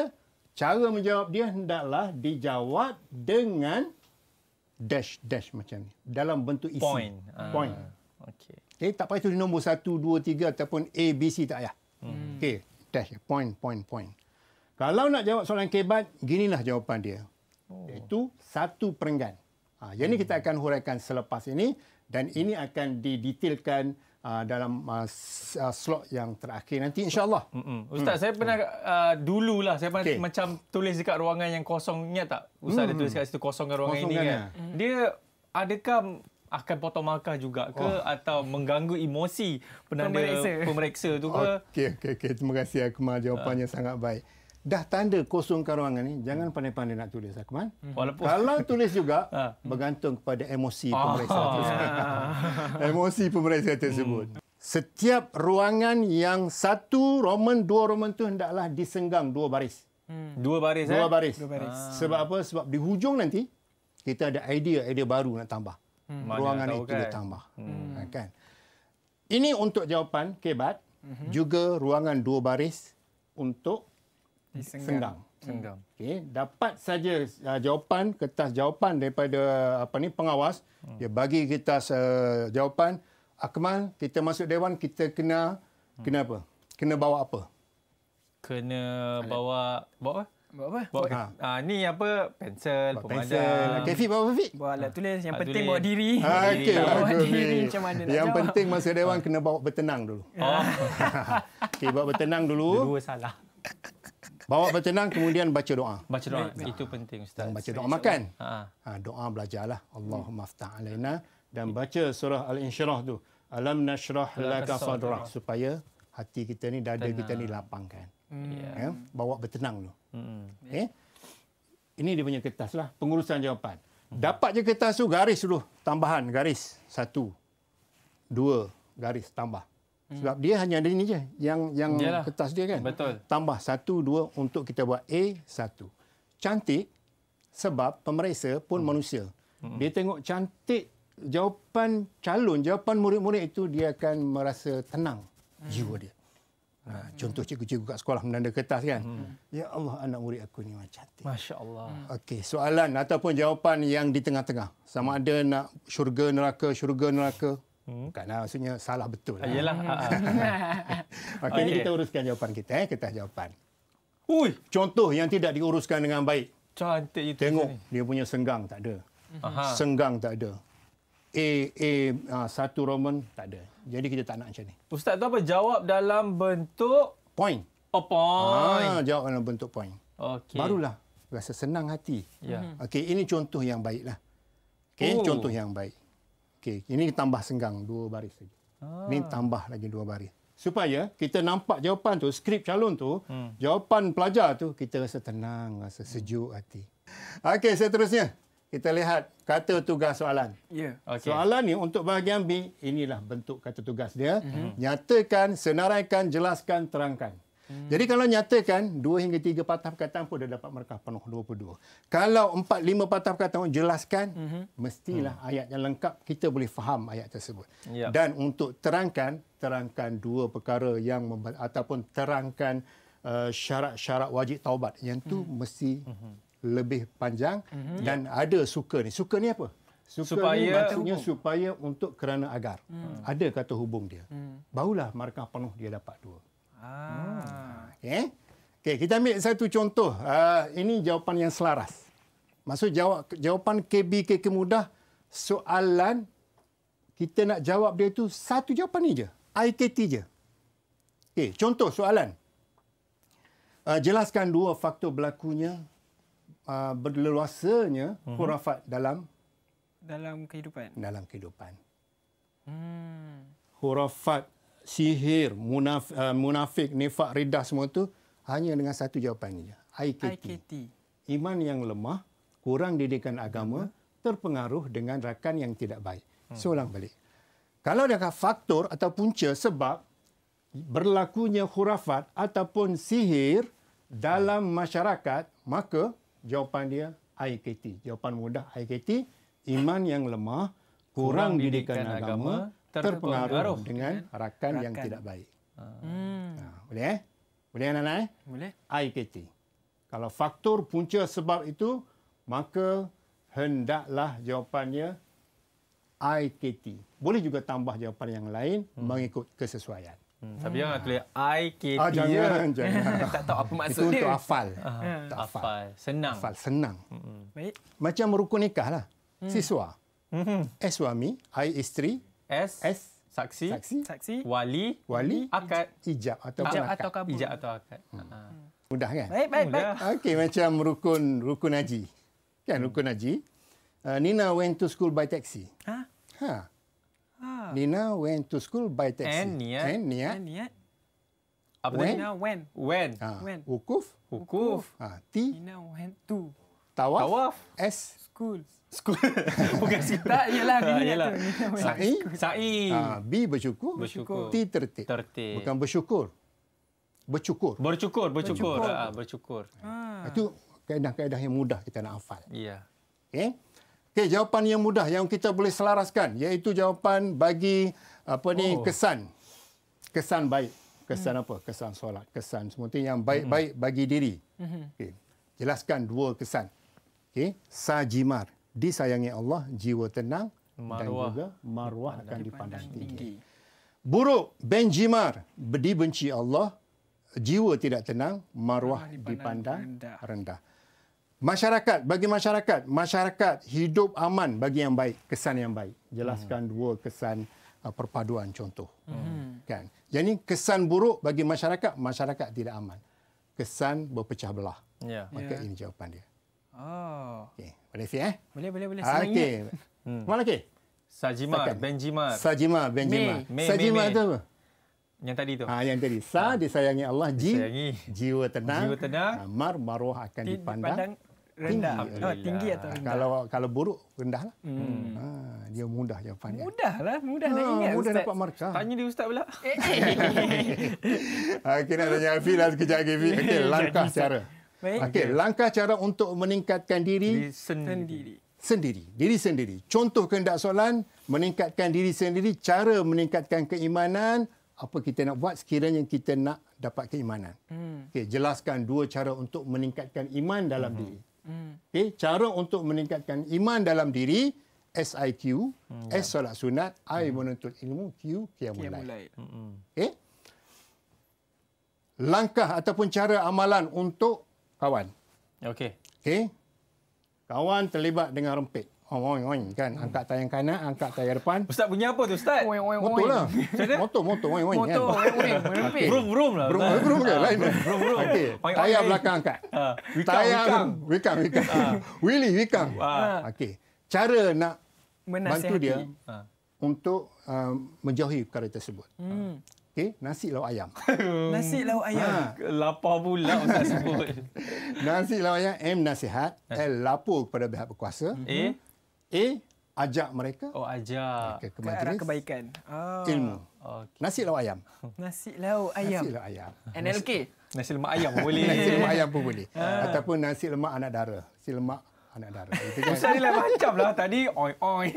cara menjawab dia hendaklah dijawab dengan dash dash macam ni dalam bentuk isi point ah, point okey okay, eh, tak payah tulis nombor 1 2 3 ataupun a b c tak payah hmm. okey dash point point point kalau nak jawab soalan kebat ginilah jawapan dia oh. iaitu satu perenggan ha, yang ini hmm. kita akan huraikan selepas ini dan ini akan didetailkan uh, dalam uh, uh, slot yang terakhir nanti insyaallah. Hmm. Ustaz hmm. saya pernah uh, dululah saya pernah okay. macam tulis dekat ruangan yang kosong ingat tak? Ustaz hmm. ada tulis kat situ kosongkan ruangan kosongkan ini kan? ya. kan. Dia adakah akan potong markah juga ke oh. atau mengganggu emosi penanda pemeriksa, pemeriksa tu ke? Okey okey okay terima kasih Akmal jawapannya uh. sangat baik dah tanda kosong karangan ni jangan pandai-pandai nak tulis akman hmm. walaupun kalau tulis juga ha. bergantung kepada emosi ah. pemeriksa oh. tersebut ya. emosi pemeriksa tersebut hmm. setiap ruangan yang satu roman dua roman tu hendaklah disenggang dua baris hmm. dua baris dua eh? baris dua baris ah. sebab apa sebab di hujung nanti kita ada idea idea baru nak tambah hmm. ruangan itu kan? ditambah hmm. Ha, kan ini untuk jawapan kebat hmm. juga ruangan dua baris untuk Senggang. Senggang. Hmm. Senggang. Okey, dapat saja uh, jawapan kertas jawapan daripada uh, apa ni pengawas hmm. dia bagi kita uh, jawapan Akmal kita masuk dewan kita kena hmm. kena apa? Kena bawa apa? Kena bawa bawa apa? Bawa apa? Bawa, ha. Uh, ni apa? Pensel, pemadam. Pensel. Ah, Kefi bawa Kefi? Bawa alat ah. tulis. Yang ha, penting tulis. bawa diri. Ha, okay. Bawa diri macam mana Yang penting masa dewan kena bawa bertenang dulu. Oh. okay, bawa bertenang dulu. Dua salah. Bawa bertenang kemudian baca doa. Baca doa. Ha. Itu penting ustaz. Dan baca doa makan. Ha. ha doa belajarlah. Allahumma aftah alaina dan baca surah al-insyirah tu. Alam nashrah laka sadrak supaya hati kita ni dada kita ni lapangkan. Hmm. Ya. Yeah. Bawa bertenang tu. Hmm. Okay. Eh? Ini dia punya kertas lah. Pengurusan jawapan. Dapat je kertas tu garis dulu. Tambahan garis. Satu. Dua. Garis. Tambah. Hmm. Sebab dia hanya ada ini je yang yang Yalah. kertas dia kan. Betul. Tambah satu dua untuk kita buat A satu. Cantik sebab pemeriksa pun hmm. manusia. Hmm. Dia tengok cantik jawapan calon, jawapan murid-murid itu dia akan merasa tenang hmm. jiwa dia. Ha, contoh hmm. cikgu-cikgu kat sekolah menanda kertas kan. Hmm. Ya Allah anak murid aku ni macam cantik. Masya-Allah. Hmm. Okey, soalan ataupun jawapan yang di tengah-tengah. Sama ada nak syurga neraka, syurga neraka. Hmm. Bukan lah, maksudnya salah betul. Lah. Yelah. Ya. Ah, ah. Okey, okay. kita uruskan jawapan kita. Eh. Kita jawapan. Ui, contoh yang tidak diuruskan dengan baik. Cantik itu. Tengok, ini. dia punya senggang tak ada. Aha. Senggang tak ada. A, A, uh, satu Roman tak ada. Jadi kita tak nak macam ni. Ustaz tu apa? Jawab dalam bentuk... Point. Oh, point. Ah, jawab dalam bentuk point. Okay. Barulah rasa senang hati. Yeah. Okey, ini contoh yang baiklah. Okey, oh. contoh yang baik. Okey, ini tambah senggang dua baris lagi. Ah. Ini tambah lagi dua baris. Supaya kita nampak jawapan tu, skrip calon tu, hmm. jawapan pelajar tu, kita rasa tenang, rasa hmm. sejuk hati. Okey, seterusnya. Kita lihat kata tugas soalan. Yeah. Okay. Soalan ni untuk bahagian B, inilah bentuk kata tugas dia. Mm-hmm. Nyatakan, senaraikan, jelaskan, terangkan. Hmm. Jadi kalau nyatakan 2 hingga 3 patah perkataan pun dah dapat markah penuh 22. Kalau 4 5 patah perkataan pun jelaskan hmm. mestilah hmm. ayat yang lengkap kita boleh faham ayat tersebut. Yep. Ya. Dan untuk terangkan terangkan dua perkara yang ataupun terangkan uh, syarat-syarat wajib taubat yang tu hmm. mesti hmm. lebih panjang hmm. dan yep. Ya. ada suka ni. Suka ni apa? Suka supaya ni maksudnya hubung. supaya untuk kerana agar. Hmm. Ada kata hubung dia. Hmm. Barulah markah penuh dia dapat dua. Okay. Ah. Eh? Okay, kita ambil satu contoh. Uh, ini jawapan yang selaras. Maksud jawab, jawapan KB KK mudah, soalan kita nak jawab dia itu satu jawapan ni je. IKT je. Okay, contoh soalan. Uh, jelaskan dua faktor berlakunya uh, berleluasanya uh-huh. dalam dalam kehidupan. Dalam kehidupan. Hmm. Khurafat sihir, munaf, uh, munafik, nifak, ridah semua tu hanya dengan satu jawapan je. IKT. IKT. Iman yang lemah, kurang didikan agama, terpengaruh dengan rakan yang tidak baik. Hmm. Saya ulang balik. Kalau ada faktor atau punca sebab berlakunya khurafat ataupun sihir dalam masyarakat, maka jawapan dia IKT. Jawapan mudah IKT, iman yang lemah, kurang, didikan, agama terpengaruh dengan, dengan rakan, rakan yang tidak baik. Ah. Hmm. Ha, boleh eh? Boleh anak-anak eh? Boleh. IKT. Kalau faktor punca sebab itu, maka hendaklah jawapannya IKT. Boleh juga tambah jawapan yang lain hmm. mengikut kesesuaian. Hmm. Tapi jangan tulis IKT. Ah, jangan, ya. jangan. tak tahu apa maksud itu dia. Itu ah, untuk afal. Uh-huh. afal. Senang. Afal. Senang. Hmm. Baik. Macam merukun nikah lah. Hmm. Siswa. Hmm. Eh suami, I isteri, S. S. Saksi. Saksi. Saksi. Wali. Wali. Akad. Ijab atau Ijab akad. Atau kabul. Ijab atau akad. Hmm. Ha, ha. Mudah kan? Baik, baik, baik. Okey, macam rukun rukun haji. Kan, hmm. rukun haji. Uh, Nina went to school by taxi. Ha? Ha. ha. Nina went to school by taxi. And niat. And niat. And niat. Apa when? Nina when? When? Ha. When? Wukuf? Wukuf. Ha. Ah, T? Nina went to. Tawaf? Tawaf. S? School. School. Bukan school. Tak, yelah. Ha, yelah. Sa'i. Sa'i. Ha, B, bersyukur. Bersyukur. T, tertik. Tertik. Bukan bersyukur. Bercukur. Bercukur. Bercukur. bercukur. Ha, Itu kaedah-kaedah yang mudah kita nak hafal. Ya. Okey. Eh? Okey, jawapan yang mudah yang kita boleh selaraskan iaitu jawapan bagi apa ni oh. kesan. Kesan baik. Kesan hmm. apa? Kesan solat. Kesan semua itu yang baik-baik hmm. bagi diri. Hmm. Okey. Jelaskan dua kesan. Okay, sajimar. Disayangi Allah, jiwa tenang marwah. dan juga maruah akan dipandang tinggi. Buruk, benjimar. Dibenci Allah, jiwa tidak tenang, maruah dipandang rendah. Masyarakat, bagi masyarakat. Masyarakat hidup aman bagi yang baik. Kesan yang baik. Jelaskan hmm. dua kesan uh, perpaduan contoh. Hmm. Kan? Jadi kesan buruk bagi masyarakat, masyarakat tidak aman. Kesan berpecah belah. Yeah. Maka yeah. ini jawapan dia. Oh. boleh fit eh? Boleh, boleh, boleh. Senang okay. Hmm. Mana okey? Sajima Sakan. Benjima. Sajima Benjimar. May. May, Sajima itu? apa? Yang tadi itu. Ah, ha, yang tadi. Sa ha. disayangi Allah, ji disayangi. jiwa tenang. Jiwa tenang. Ah, mar maruah akan dipandang. dipandang rendah. Tinggi, oh, tinggi atau rendah? Kalau kalau buruk rendah lah. Hmm. Ha, dia mudah jawapannya. Mudah lah, mudah ha, nak ingat. Mudah Ustaz. dapat markah. Tanya dia Ustaz pula. Eh, eh. Okey, nak tanya Afi lah sekejap lagi. Okey, langkah cara. Okey, langkah cara untuk meningkatkan diri, diri sendiri. Sendiri, diri sendiri. Contoh kehendak soalan, meningkatkan diri sendiri, cara meningkatkan keimanan, apa kita nak buat sekiranya kita nak dapat keimanan. Hmm. Okey, jelaskan dua cara untuk meningkatkan iman dalam hmm. diri. Hmm. Okey, cara untuk meningkatkan iman dalam diri SIQ, hmm. S solat sunat, I hmm. menuntut ilmu, Q qiyamul lail. Hmm. Okey. Langkah ataupun cara amalan untuk kawan. Okey. Okey. Kawan terlibat dengan rempit. Oh, oi, oi, kan? Angkat tayang kanan, angkat tayang depan. Ustaz punya apa tu, Ustaz? Oi, oi, motor lah. motor, motor, oi, oi. Motor, kan? oi, oi. Rempit. Vroom, vroom lah. Vroom, vroom, lah, ke? Lain. Vroom, vroom. Okay. Tayar belakang angkat. Ah, tayang. Wikang, wikang. Ah. Willy, wikang. Ah. Okey. Cara nak bantu dia untuk menjauhi perkara tersebut. Hmm. Okey, nasi lauk ayam. nasi lauk ayam. Ha. Lapar pula Ustaz sebut. nasi lauk ayam, M, nasihat. L, lapor kepada pihak berkuasa. A? A, ajak mereka. Oh, ajak. Ke, ke kebaikan. Oh. Ilmu. Okay. Nasi lauk ayam. Nasi lauk ayam. Nasi lauk ayam. NLK? Nasi lemak ayam boleh. nasi lemak ayam pun boleh. Ha. Ataupun nasi lemak anak dara. Nasi lemak anak dara. Ustaz ni lain macam lah. Tadi oi oi.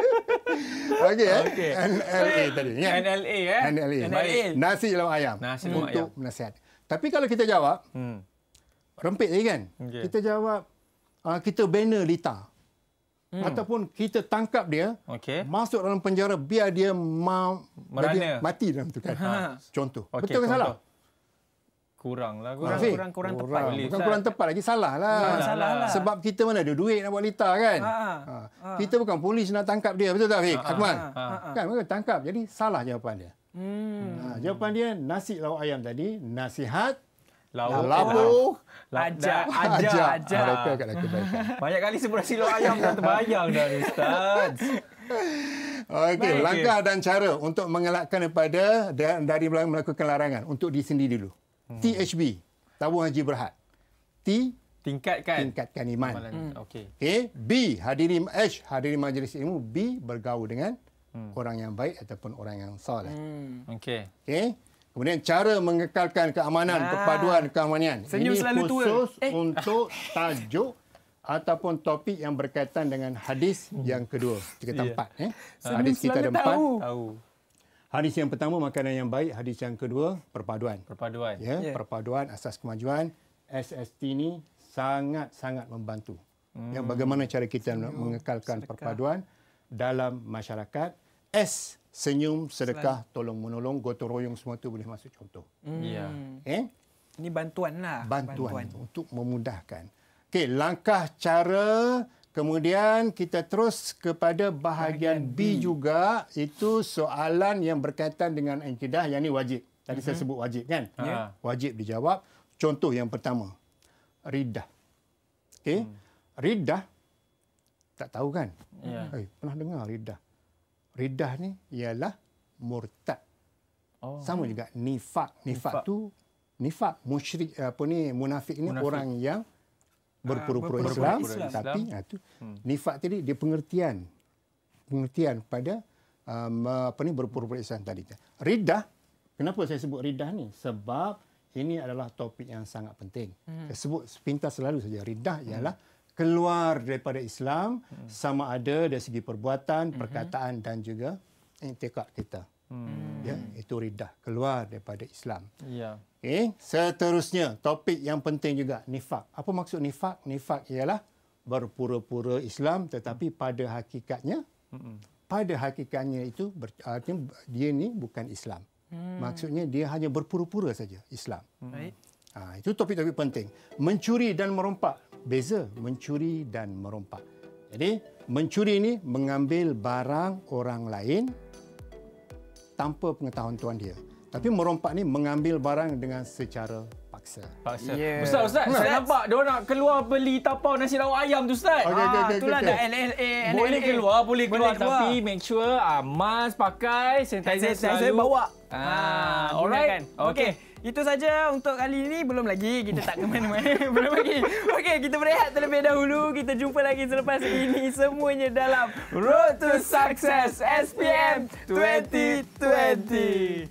Okey eh. NLA tadi. Yeah. NLA eh. NLA. NLA. Nasi lemak lah ayam. Nasi lemak untuk ayam. Nasihat. Tapi kalau kita jawab, hmm. rempit lagi kan. Okay. Kita jawab, uh, kita bina Lita. Hmm. Ataupun kita tangkap dia, okay. masuk dalam penjara, biar dia ma- mati dalam tu kan. Ha. Ah, contoh. Okay, Betul ke salah? Contoh. Kurang lah. Kurang, kurang, kurang, kurang, kurang tepat. Bukan kurang tepat lagi, salah lah. Salah, salah lah. Sebab kita mana ada duit nak buat lita kan? Ha, ha. Ha. Kita bukan polis nak tangkap dia, betul tak Fik? Ha, ha, Akmal? Ha, ha. Kan, mereka tangkap. Jadi, salah jawapan dia. Hmm. Ha, jawapan dia, nasi lauk ayam tadi, nasihat, lau lau ajak, ajak, ajak. Banyak kali sebuah silau ayam dah terbayang dah, Ustaz. Okey, langkah dan cara untuk mengelakkan daripada dari melakukan larangan untuk di sendiri dulu. THB, Tabung Haji Berhad. T, tingkatkan tingkatkan iman. Hmm. Okey. Okey, B, hadiri H, hadiri majlis ilmu, B, bergaul dengan hmm. orang yang baik ataupun orang yang soleh. Hmm. okay. Okey. Kemudian cara mengekalkan keamanan, ah. kepaduan, keamanan. Senyum Ini khusus tua. Eh. untuk tajuk ataupun topik yang berkaitan dengan hadis hmm. yang kedua. Kita yeah. empat. Eh. hadis kita ada empat. tahu. Hadis yang pertama makanan yang baik, hadis yang kedua perpaduan. Perpaduan. Ya, yeah. perpaduan asas kemajuan SST ini sangat-sangat membantu. Hmm. Yang bagaimana cara kita senyum, mengekalkan sedekah. perpaduan dalam masyarakat? S senyum sedekah tolong menolong gotong royong semua tu boleh masuk contoh. Hmm. Ya. Yeah. Eh? Ini bantuanlah, bantuan, bantuan untuk memudahkan. Okey, langkah cara Kemudian kita terus kepada bahagian B juga itu soalan yang berkaitan dengan akidah yang ini wajib. Tadi uh-huh. saya mhm. sebut wajib kan? Yeah. Ya. Wajib dijawab. Contoh yang pertama. Ridah. Okay, hmm. Ridah tak tahu kan? Yeah. Ya. Hey, pernah dengar ridah. Ridah ni ialah murtad. Oh. Sama juga nifak. Nifak, nifak. tu nifak musyrik apa ni munafik ini orang yang Ah, berpura-pura Islam, Islam. Islam tapi ha, tu hmm. nifak tadi dia pengertian pengertian pada um, apa ni berpura-pura Islam tadi. Ridah kenapa saya sebut ridah ni? Sebab ini adalah topik yang sangat penting. Hmm. Saya sebut sepintas selalu saja ridah hmm. ialah keluar daripada Islam hmm. sama ada dari segi perbuatan, hmm. perkataan hmm. dan juga intikad eh, kita. Hmm. Ya, itu ridah keluar daripada Islam. Ya. Okay. Seterusnya, topik yang penting juga, nifak. Apa maksud nifak? Nifak ialah berpura-pura Islam tetapi pada hakikatnya mm pada hakikatnya itu artinya dia ni bukan Islam. Mm. Maksudnya dia hanya berpura-pura saja Islam. Mm. Ha, itu topik-topik penting. Mencuri dan merompak. Beza mencuri dan merompak. Jadi mencuri ini mengambil barang orang lain tanpa pengetahuan tuan dia. Tapi merompak ni mengambil barang dengan secara paksa. Paksa. Yeah. Ustaz, Ustaz, Ustaz, saya nampak dia nak keluar beli tapau nasi rawa ayam tu Ustaz. Okay, ah, okay, okay, itulah okay. dah LLA, LLA. Boleh keluar, boleh keluar. Boleh keluar. Tapi make sure ah, mask pakai, sanitizer saya, bawa. Ah, ah alright. Okay. okay. Itu saja untuk kali ini. Belum lagi. Kita tak ke mana-mana. Belum lagi. Okey, kita berehat terlebih dahulu. Kita jumpa lagi selepas ini semuanya dalam Road to Success SPM 2020.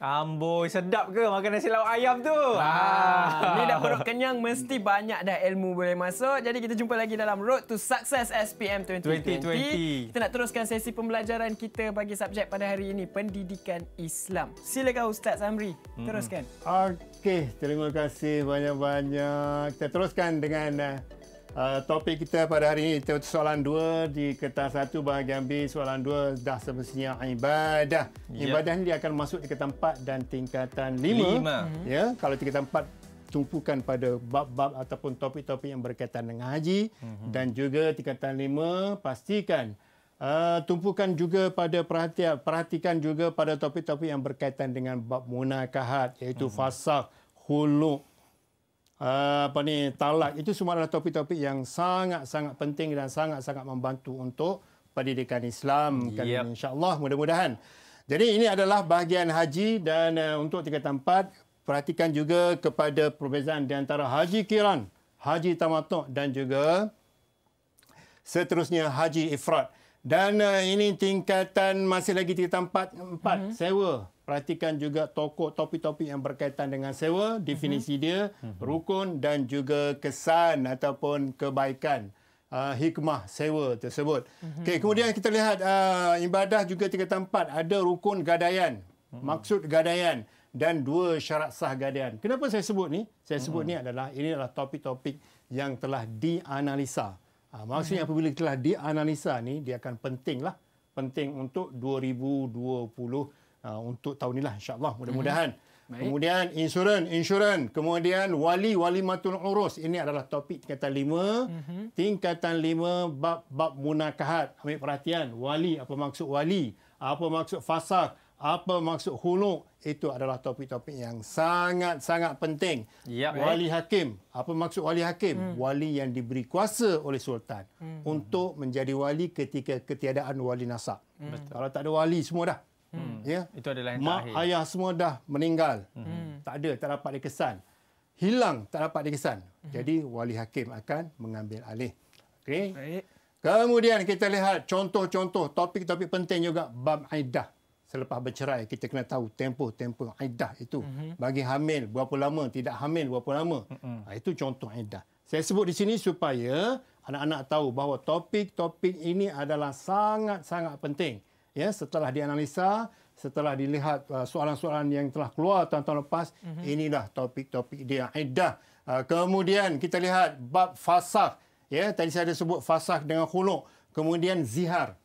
Amboi, sedap ke makan nasi lauk ayam tu? Ah, ah. ni dah perut kenyang, mesti banyak dah ilmu boleh masuk. Jadi kita jumpa lagi dalam Road to Success SPM 2020. 2020. Kita nak teruskan sesi pembelajaran kita bagi subjek pada hari ini, Pendidikan Islam. Silakan Ustaz Samri, hmm. teruskan. Okey, terima kasih banyak-banyak. Kita teruskan dengan eh, Uh, topik kita pada hari ini itu soalan dua di kertas satu bahagian B soalan dua dah semestinya ibadah. Yep. Ya. Ibadah ini dia akan masuk ke tempat dan tingkatan 5. Hmm. Ya, yeah. kalau tingkatan tempat tumpukan pada bab-bab ataupun topik-topik yang berkaitan dengan haji mm-hmm. dan juga tingkatan lima pastikan uh, tumpukan juga pada perhatian perhatikan juga pada topik-topik yang berkaitan dengan bab munakahat iaitu mm-hmm. fasakh, huluk, Ah, apa ni talak itu semua adalah topik-topik yang sangat-sangat penting dan sangat-sangat membantu untuk pendidikan Islam kan yep. insya-Allah mudah-mudahan. Jadi ini adalah bahagian haji dan uh, untuk tiga tempat perhatikan juga kepada perbezaan di antara haji kiran, haji tamatuk dan juga seterusnya haji ifrat. Dan uh, ini tingkatan masih lagi tiga tempat empat. mm-hmm. sewa perhatikan juga topi-topi yang berkaitan dengan sewa, definisi dia, rukun dan juga kesan ataupun kebaikan uh, hikmah sewa tersebut. Mhm. Okay, kemudian kita lihat uh, ibadah juga tiga tempat ada rukun gadaian, mhm. maksud gadaian dan dua syarat sah gadaian. Kenapa saya sebut ni? Saya sebut ni mhm. adalah ini adalah topik-topik yang telah dianalisa. Uh, maksudnya apabila telah dianalisa ni dia akan penting lah penting untuk 2020 Ah, untuk tahun ini lah, insyaallah mudah-mudahan hmm. Baik. Kemudian insurans, insurans. Kemudian wali, wali matul urus. Ini adalah topik tingkatan lima. Mm-hmm. Tingkatan lima, bab, bab munakahat. Ambil perhatian. Wali, apa maksud wali? Apa maksud fasak? Apa maksud huluk? Itu adalah topik-topik yang sangat-sangat penting. Yep, ya, wali hakim. Apa maksud wali hakim? Mm. Wali yang diberi kuasa oleh sultan. hmm Untuk menjadi wali ketika ketiadaan wali nasab. Mm. Kalau tak ada wali, semua dah. Hmm. hmm. Ya. Itu adalah yang Mak, terakhir. ayah semua dah meninggal. Hmm. hmm. Tak ada, tak dapat dikesan. Hilang, tak dapat dikesan. Hmm. Jadi wali hakim akan mengambil alih. Okey. Kemudian kita lihat contoh-contoh topik-topik penting juga bab aidah. Selepas bercerai kita kena tahu tempoh-tempoh aidah itu. Hmm. Bagi hamil berapa lama, tidak hamil berapa lama. Hmm. Ha, itu contoh aidah. Saya sebut di sini supaya anak-anak tahu bahawa topik-topik ini adalah sangat-sangat penting ya setelah dianalisa setelah dilihat uh, soalan-soalan yang telah keluar tahun-tahun lepas mm-hmm. inilah topik-topik dia iddah uh, kemudian kita lihat bab fasakh ya tadi saya ada sebut fasakh dengan khuluq kemudian zihar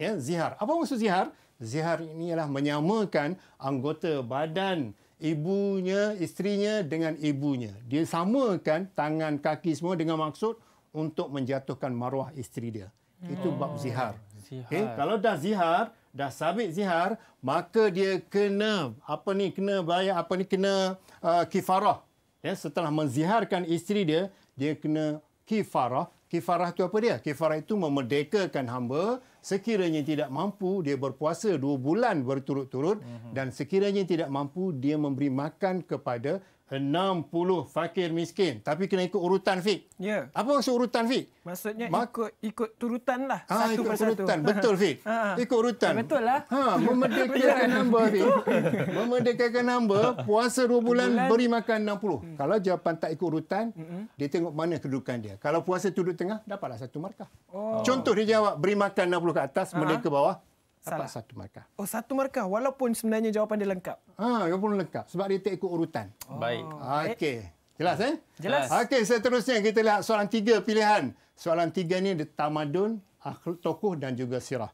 ya zihar apa maksud zihar zihar ini ialah menyamakan anggota badan ibunya isterinya dengan ibunya dia samakan tangan kaki semua dengan maksud untuk menjatuhkan maruah isteri dia itu bab oh. zihar Okay? Eh, kalau dah zihar, dah sabit zihar, maka dia kena apa ni kena bayar apa ni kena uh, kifarah. Ya, setelah menziharkan isteri dia, dia kena kifarah. Kifarah itu apa dia? Kifarah itu memerdekakan hamba sekiranya tidak mampu dia berpuasa dua bulan berturut-turut mhm. dan sekiranya tidak mampu dia memberi makan kepada 60 fakir miskin. Tapi kena ikut urutan, Fik. Ya. Apa maksud urutan, Fik? Maksudnya Ma- ikut, ikut turutan lah. Ha, satu ikut urutan. Betul, Fik. Ha. Ikut urutan. Ya, betul lah. Ha, memerdekakan nombor, Fik. memerdekakan nombor, puasa dua bulan, bulan, beri makan 60. Hmm. Kalau jawapan tak ikut urutan, hmm. dia tengok mana kedudukan dia. Kalau puasa duduk tengah, dapatlah satu markah. Oh. Contoh dia jawab, beri makan 60 ke atas, ha. merdeka bawah, Salah. satu markah. Oh, satu markah. Walaupun sebenarnya jawapan dia lengkap. Ha, dia lengkap. Sebab dia tak ikut urutan. Oh. Baik. Ah, eh. Okey. Jelas, eh? Jelas. Ah, okey, seterusnya kita lihat soalan tiga pilihan. Soalan tiga ni ada tamadun, akhlak tokoh dan juga sirah.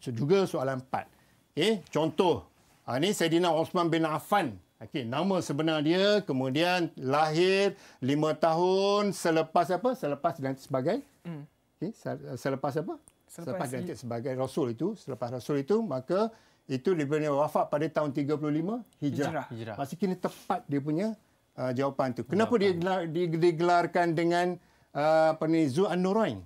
So, juga soalan empat. Okey, eh, contoh. Ha, ah, ini Sayyidina Osman bin Affan. Okay, nama sebenar dia. Kemudian lahir lima tahun selepas apa? Selepas dan sebagai. Hmm. selepas apa? selepas ganti sebagai rasul itu selepas rasul itu maka itu dia punya wafat pada tahun 35 hijrah. hijrah. hijrah. Masih kini tepat dia punya uh, jawapan itu. Kenapa jawapan. dia digelarkan dengan uh, apa ni Zu'an-Nurain?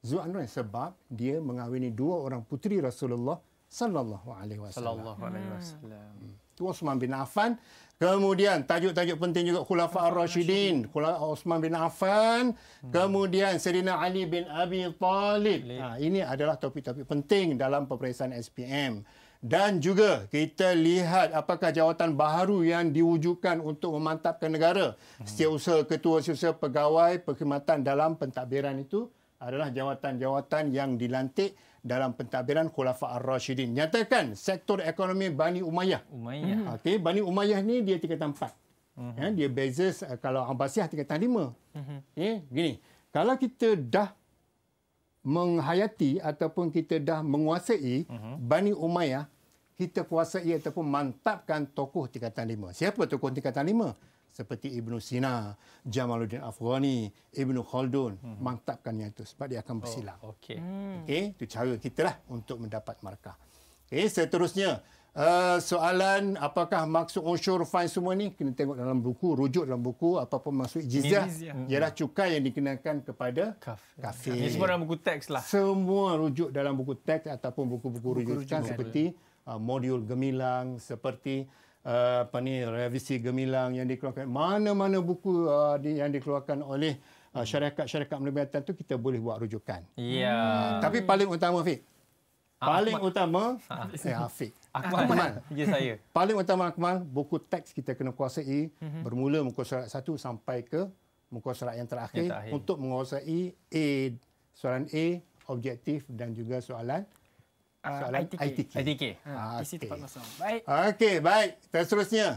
Zu'an-Nurain sebab dia mengawini dua orang puteri Rasulullah sallallahu alaihi wasallam. Sallallahu alaihi wasallam. Hmm. Itu Osman bin Affan Kemudian tajuk-tajuk penting juga Khulafa Ar-Rashidin, Khulafa Osman bin Affan, hmm. kemudian Serina Ali bin Abi Talib. Ha, ini adalah topik-topik penting dalam peperiksaan SPM. Dan juga kita lihat apakah jawatan baru yang diwujudkan untuk memantapkan negara. Setiap hmm. Setiausaha ketua, setiausaha pegawai, perkhidmatan dalam pentadbiran itu adalah jawatan-jawatan yang dilantik dalam pentadbiran Khulafa Ar-Rashidin. Nyatakan sektor ekonomi Bani Umayyah. Umayyah. Hmm. Okey, Bani Umayyah ni dia tingkatan 4. uh hmm. Ya, dia beza eh, kalau Abbasiyah tingkatan 5. Uh-huh. Hmm. Ya, gini. Kalau kita dah menghayati ataupun kita dah menguasai uh-huh. Bani Umayyah, kita kuasai ataupun mantapkan tokoh tingkatan 5. Siapa tokoh tingkatan 5? seperti Ibnu Sina, Jamaluddin Afghani, Ibnu Khaldun hmm. mantapkan yang itu sebab dia akan oh, bersilang. Oh, Okey. Hmm. Okey, itu cara kita lah untuk mendapat markah. Okey, seterusnya uh, soalan apakah maksud unsur fine semua ni kena tengok dalam buku, rujuk dalam buku apa pun maksud jizyah. Hmm. Ialah cukai yang dikenakan kepada kafir. Ini semua dalam buku teks lah. Semua rujuk dalam buku teks ataupun buku-buku, buku-buku rujukan, seperti uh, modul gemilang seperti Eh, apa ni revisi gemilang yang dikeluarkan mana-mana buku uh, yang dikeluarkan oleh uh, syarikat-syarikat melibatkan tu kita boleh buat rujukan. Ya. Yeah. Hmm. Tapi paling utama Fik. Ah, paling Ahmad. utama ha. eh, Afiq. Akmal. Akmal. Ya saya. paling utama Akmal buku teks kita kena kuasai mm-hmm. bermula muka surat satu sampai ke muka surat yang terakhir, yang terakhir. untuk menguasai A soalan A objektif dan juga soalan Ah, soalan ITK. ITK. ITK. Ha, ah, ah, okay. Isi tempat kosong. Baik. Okey, baik. Terusnya.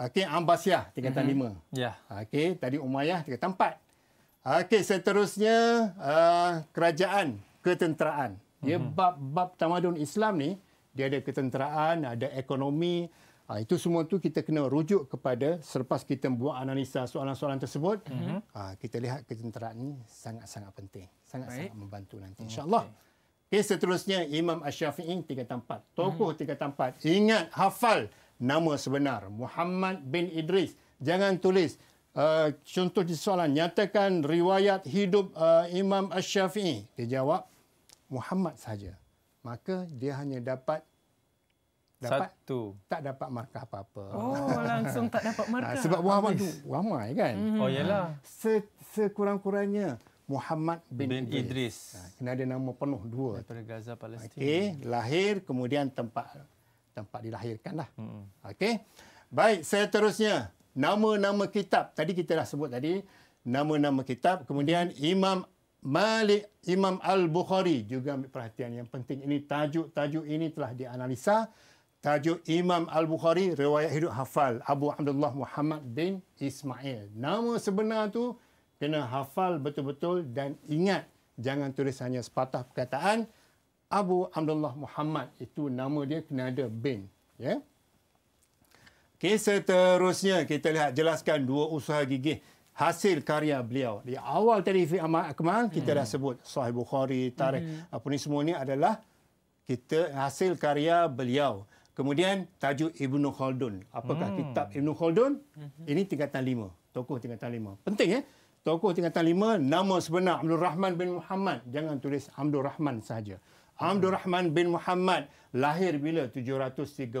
Okey, Ambasyah, tingkatan mm-hmm. 5. Ya. Yeah. Okey, tadi Umayyah, tingkatan 4. Okey, seterusnya, uh, kerajaan, ketenteraan. Ya, mm-hmm. bab-bab tamadun Islam ni, dia ada ketenteraan, ada ekonomi. Uh, itu semua tu kita kena rujuk kepada selepas kita buat analisa soalan-soalan tersebut. Mm-hmm. Uh, kita lihat ketenteraan ni sangat-sangat penting. Sangat-sangat Baik. membantu nanti. Mm-hmm. InsyaAllah. Okay. Okey, seterusnya Imam ash shafii tiga tempat. Tokoh hmm. tiga tempat. Ingat, hafal nama sebenar. Muhammad bin Idris. Jangan tulis. Uh, contoh di soalan, nyatakan riwayat hidup uh, Imam ash shafii Dia jawab, Muhammad saja. Maka dia hanya dapat Dapat, Satu. Tak dapat markah apa-apa. Oh, langsung tak dapat ah, markah. Sebab Muhammad tu ramai kan? Oh, yelah. Se, sekurang-kurangnya Muhammad bin, bin Idris. Idris. Ha, kena ada nama penuh dua. Dari Gaza Palestin. Okey, lahir kemudian tempat tempat dilahirkanlah. Hmm. Okey. Baik, saya terusnya nama-nama kitab. Tadi kita dah sebut tadi nama-nama kitab. Kemudian Imam Malik Imam Al-Bukhari juga ambil perhatian yang penting. Ini tajuk-tajuk ini telah dianalisa. Tajuk Imam Al-Bukhari, riwayat hidup hafal. Abu Abdullah Muhammad bin Ismail. Nama sebenar tu kena hafal betul-betul dan ingat jangan tulis hanya sepatah perkataan Abu Abdullah Muhammad itu nama dia kena ada bin ya yeah? Okey seterusnya kita lihat jelaskan dua usaha gigih hasil karya beliau di awal tadi Fi Ahmad Akmal kita hmm. dah sebut Sahih Bukhari tarikh hmm. apa ni semua ni adalah kita hasil karya beliau kemudian tajuk Ibnu Khaldun apakah hmm. kitab Ibnu Khaldun hmm. ini tingkatan lima tokoh tingkatan lima penting ya eh? tokoh tingkatan lima, nama sebenar Abdul Rahman bin Muhammad. Jangan tulis Abdul Rahman sahaja. Abdul Rahman bin Muhammad lahir bila? 732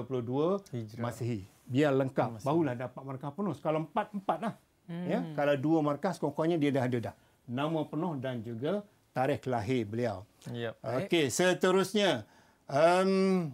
Hijrah. Masihi. Biar lengkap. Masihi. Barulah dapat markah penuh. Kalau empat, empat lah. Hmm. Ya? Kalau dua markah, sekurang-kurangnya dia dah ada dah. Nama penuh dan juga tarikh lahir beliau. Yep. Okey, seterusnya. Um,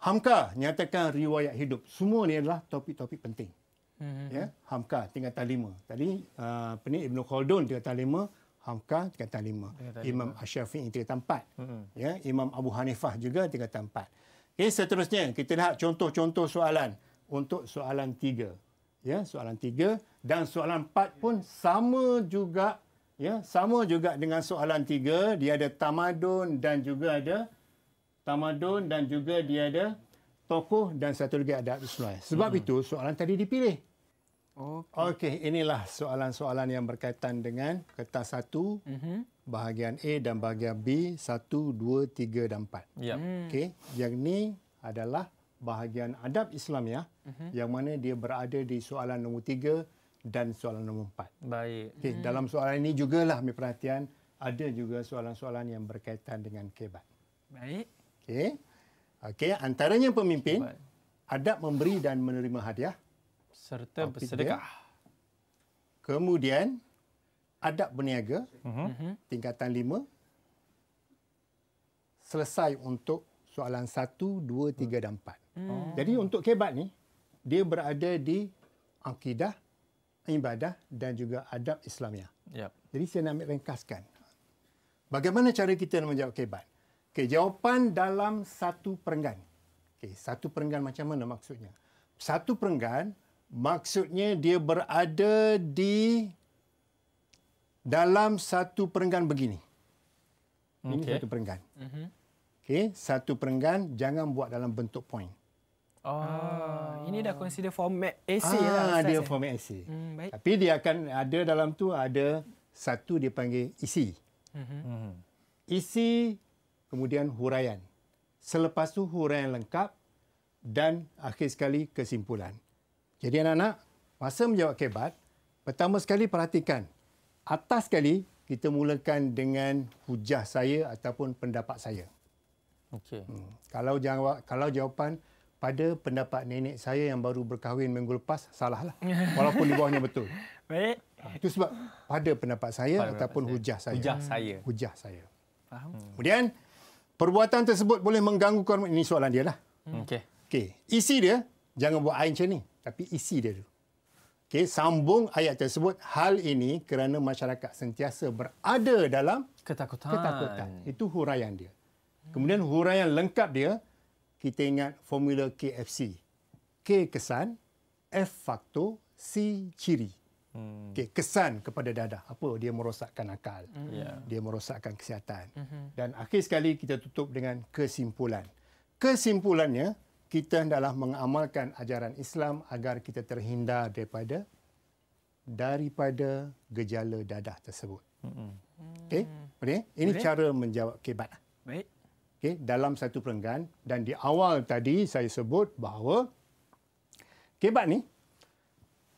Hamka nyatakan riwayat hidup. Semua ni adalah topik-topik penting hmm Ya, Hamka tingkatan lima. Tadi uh, peni Ibn Khaldun tingkatan lima, Hamka tingkatan lima. Tingkatan Imam ash syafii tingkatan empat. Mm-hmm. Ya, Imam Abu Hanifah juga tingkatan empat. Okay, seterusnya kita lihat contoh-contoh soalan untuk soalan tiga. Ya, soalan tiga dan soalan empat pun sama juga ya sama juga dengan soalan tiga dia ada tamadun dan juga ada tamadun dan juga dia ada tokoh dan satu lagi ada Islam. Sebab hmm. itu soalan tadi dipilih. Okey, okay, inilah soalan-soalan yang berkaitan dengan kertas satu, mm-hmm. bahagian A dan bahagian B, satu, dua, tiga dan empat. Yep. Ya. Hmm. Okey, yang ni adalah bahagian adab Islam ya, mm-hmm. yang mana dia berada di soalan nombor tiga dan soalan nombor empat. Baik. Okay, hmm Dalam soalan ini juga lah, ambil perhatian, ada juga soalan-soalan yang berkaitan dengan kebat. Baik. Okey, okay, antaranya pemimpin, kebat. adab memberi dan menerima hadiah serta Apa bersedekah. Dia? Kemudian adab berniaga uh-huh. tingkatan 5 selesai untuk soalan 1 2 3 dan 4. Uh-huh. Hmm. Jadi untuk kebat ni dia berada di akidah, ibadah dan juga adab Islamiah. Yep. Jadi saya nak ambil ringkaskan. Bagaimana cara kita nak menjawab kebat? Okey, jawapan dalam satu perenggan. Okey, satu perenggan macam mana maksudnya? Satu perenggan maksudnya dia berada di dalam satu perenggan begini. Ini satu perenggan. Mm-hmm. Okay, satu perenggan jangan buat dalam bentuk point. Oh, ah. ini dah consider format AC ah, lah. Ah, Dia eh? format AC. Hmm, baik. Tapi dia akan ada dalam tu ada satu dia panggil isi. Mm-hmm. Isi kemudian huraian. Selepas tu huraian lengkap dan akhir sekali kesimpulan. Jadi anak-anak, masa menjawab kebat, pertama sekali perhatikan. Atas sekali, kita mulakan dengan hujah saya ataupun pendapat saya. Okey. Hmm. Kalau jawab, kalau jawapan pada pendapat nenek saya yang baru berkahwin minggu lepas, salahlah. Walaupun di bawahnya betul. Baik. Ha, itu sebab pada pendapat saya pada ataupun pendapat hujah saya. Hujah saya. Hmm. Hujah saya. Faham. Hmm. Kemudian, perbuatan tersebut boleh mengganggu kormen. Ini soalan dia lah. Okey. Okey. Isi dia, jangan buat air macam ni. Tapi isi dia dulu. Okay, sambung ayat tersebut. Hal ini kerana masyarakat sentiasa berada dalam ketakutan. ketakutan. Itu huraian dia. Kemudian huraian lengkap dia, kita ingat formula KFC. K kesan, F faktor, C ciri. Hmm. Okay, kesan kepada dadah. Apa? Dia merosakkan akal. Hmm. Ya. Dia merosakkan kesihatan. Mhm. Dan akhir sekali kita tutup dengan kesimpulan. Kesimpulannya, kita hendaklah mengamalkan ajaran Islam agar kita terhindar daripada daripada gejala dadah tersebut. Okey, boleh? Hmm. Ini boleh. cara menjawab kebat. Baik. Okey, dalam satu perenggan dan di awal tadi saya sebut bahawa kebat ni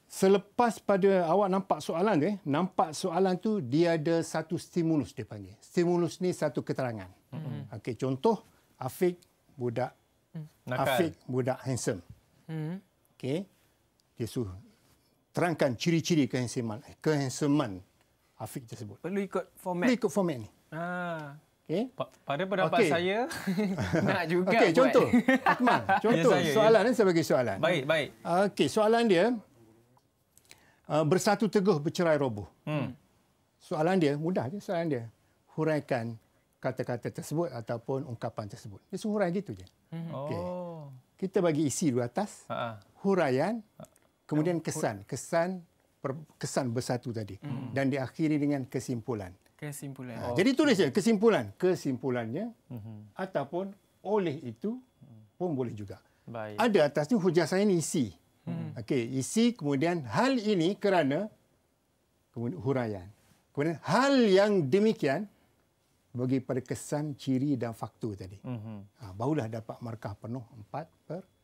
selepas pada awak nampak soalan tu, nampak soalan tu dia ada satu stimulus dia panggil. Stimulus ni satu keterangan. Okey, contoh Afiq budak Hmm. Afiq budak handsome. Hmm. Okey. Dia suruh terangkan ciri-ciri kehandsoman, eh, kehandsoman Afiq tersebut. Perlu ikut format. Perlu ikut format ni. Ah. Okey. Pada pendapat okay. saya nak juga okay, contoh. Akmal, ya, contoh ya, saya, soalan ya. ni saya bagi soalan. Baik, baik. Okey, soalan dia uh, bersatu teguh bercerai roboh. Hmm. Soalan dia mudah je soalan dia. Huraikan kata-kata tersebut ataupun ungkapan tersebut. Dia suruh huraian gitu je. Hmm. Okay. Oh. Kita bagi isi dulu atas. Uh-huh. Huraian, kemudian kesan. Kesan kesan bersatu tadi. Hmm. Dan diakhiri dengan kesimpulan. Kesimpulan. Ha, oh. Jadi tulis je kesimpulan. Kesimpulannya hmm. ataupun oleh itu pun boleh juga. Baik. Ada atas ni hujah saya ni isi. Hmm. Okey, isi kemudian hal ini kerana kemudian huraian. Kemudian hal yang demikian bagi pada kesan, ciri dan faktor tadi. Mm-hmm. Ha, barulah dapat markah penuh 4 per 4.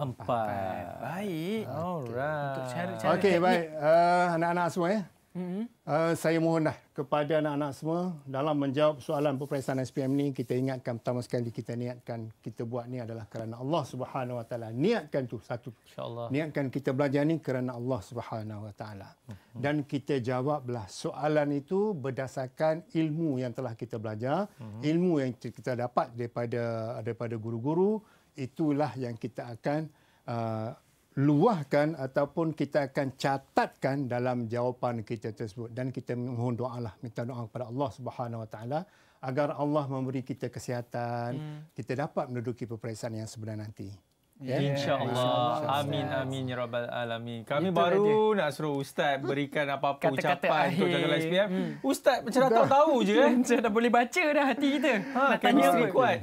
Empat. Baik. Ah, okay. Alright. Untuk okay, baik. Uh, anak-anak semua ya. Mm-hmm. Uh, saya mohonlah kepada anak-anak semua dalam menjawab soalan peperiksaan SPM ni kita ingatkan pertama sekali kita niatkan kita buat ni adalah kerana Allah Subhanahu Wa Taala. Niatkan tu satu. Insya-Allah. Niatkan kita belajar ni kerana Allah Subhanahu Wa Taala. Mm-hmm. Dan kita jawablah soalan itu berdasarkan ilmu yang telah kita belajar, mm-hmm. ilmu yang kita dapat daripada daripada guru-guru itulah yang kita akan uh, luahkan ataupun kita akan catatkan dalam jawapan kita tersebut dan kita mohon doalah minta doa kepada Allah Subhanahu Wa Taala agar Allah memberi kita kesihatan hmm. kita dapat menduduki peperiksaan yang sebenar nanti Ya, yeah. Ya, insyaallah. Insya amin amin ya rabbal alamin. Kami Itulah baru dia. nak suruh ustaz berikan apa-apa Kata-kata ucapan akhir. untuk jaga SPM. Hmm. Ustaz macam tak tahu je eh. Saya dah boleh baca dah hati kita. Ha, nak tanya lebih kuat.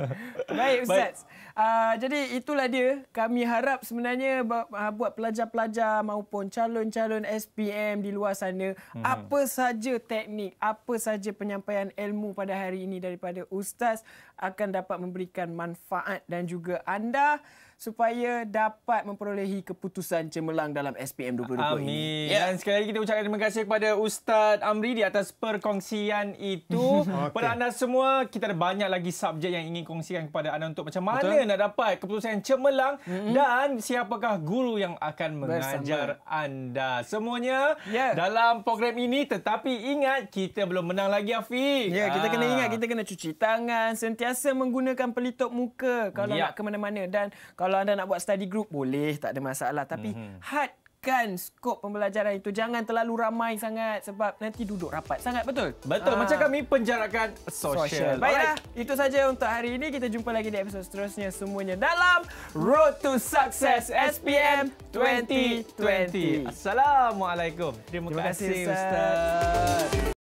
Baik ustaz. Baik. Ah, jadi itulah dia. Kami harap sebenarnya ah, buat pelajar-pelajar maupun calon-calon SPM di luar sana, hmm. apa saja teknik, apa saja penyampaian ilmu pada hari ini daripada ustaz akan dapat memberikan manfaat dan juga anda supaya dapat memperolehi keputusan cemerlang dalam SPM 2020 Amin. ini. Amin. Ya, dan sekali lagi kita ucapkan terima kasih kepada Ustaz Amri di atas perkongsian itu. Kepada okay. anda semua, kita ada banyak lagi subjek yang ingin kongsikan kepada anda untuk macam mana Betul? nak dapat keputusan cemerlang mm -hmm. dan siapakah guru yang akan mengajar anda. Semuanya yeah. dalam program ini tetapi ingat kita belum menang lagi Afiq. Ya, yeah, kita kena ah. ingat kita kena cuci tangan, sentiasa menggunakan pelitup muka kalau yeah. nak ke mana-mana dan kalau kalau anda nak buat study group boleh tak ada masalah tapi mm-hmm. hadkan skop pembelajaran itu jangan terlalu ramai sangat sebab nanti duduk rapat sangat betul betul ha. macam kami penjarakan social, social. baiklah right. itu saja untuk hari ini kita jumpa lagi di episod seterusnya semuanya dalam road to success SPM 2020 assalamualaikum terima, terima kasih ustaz, ustaz.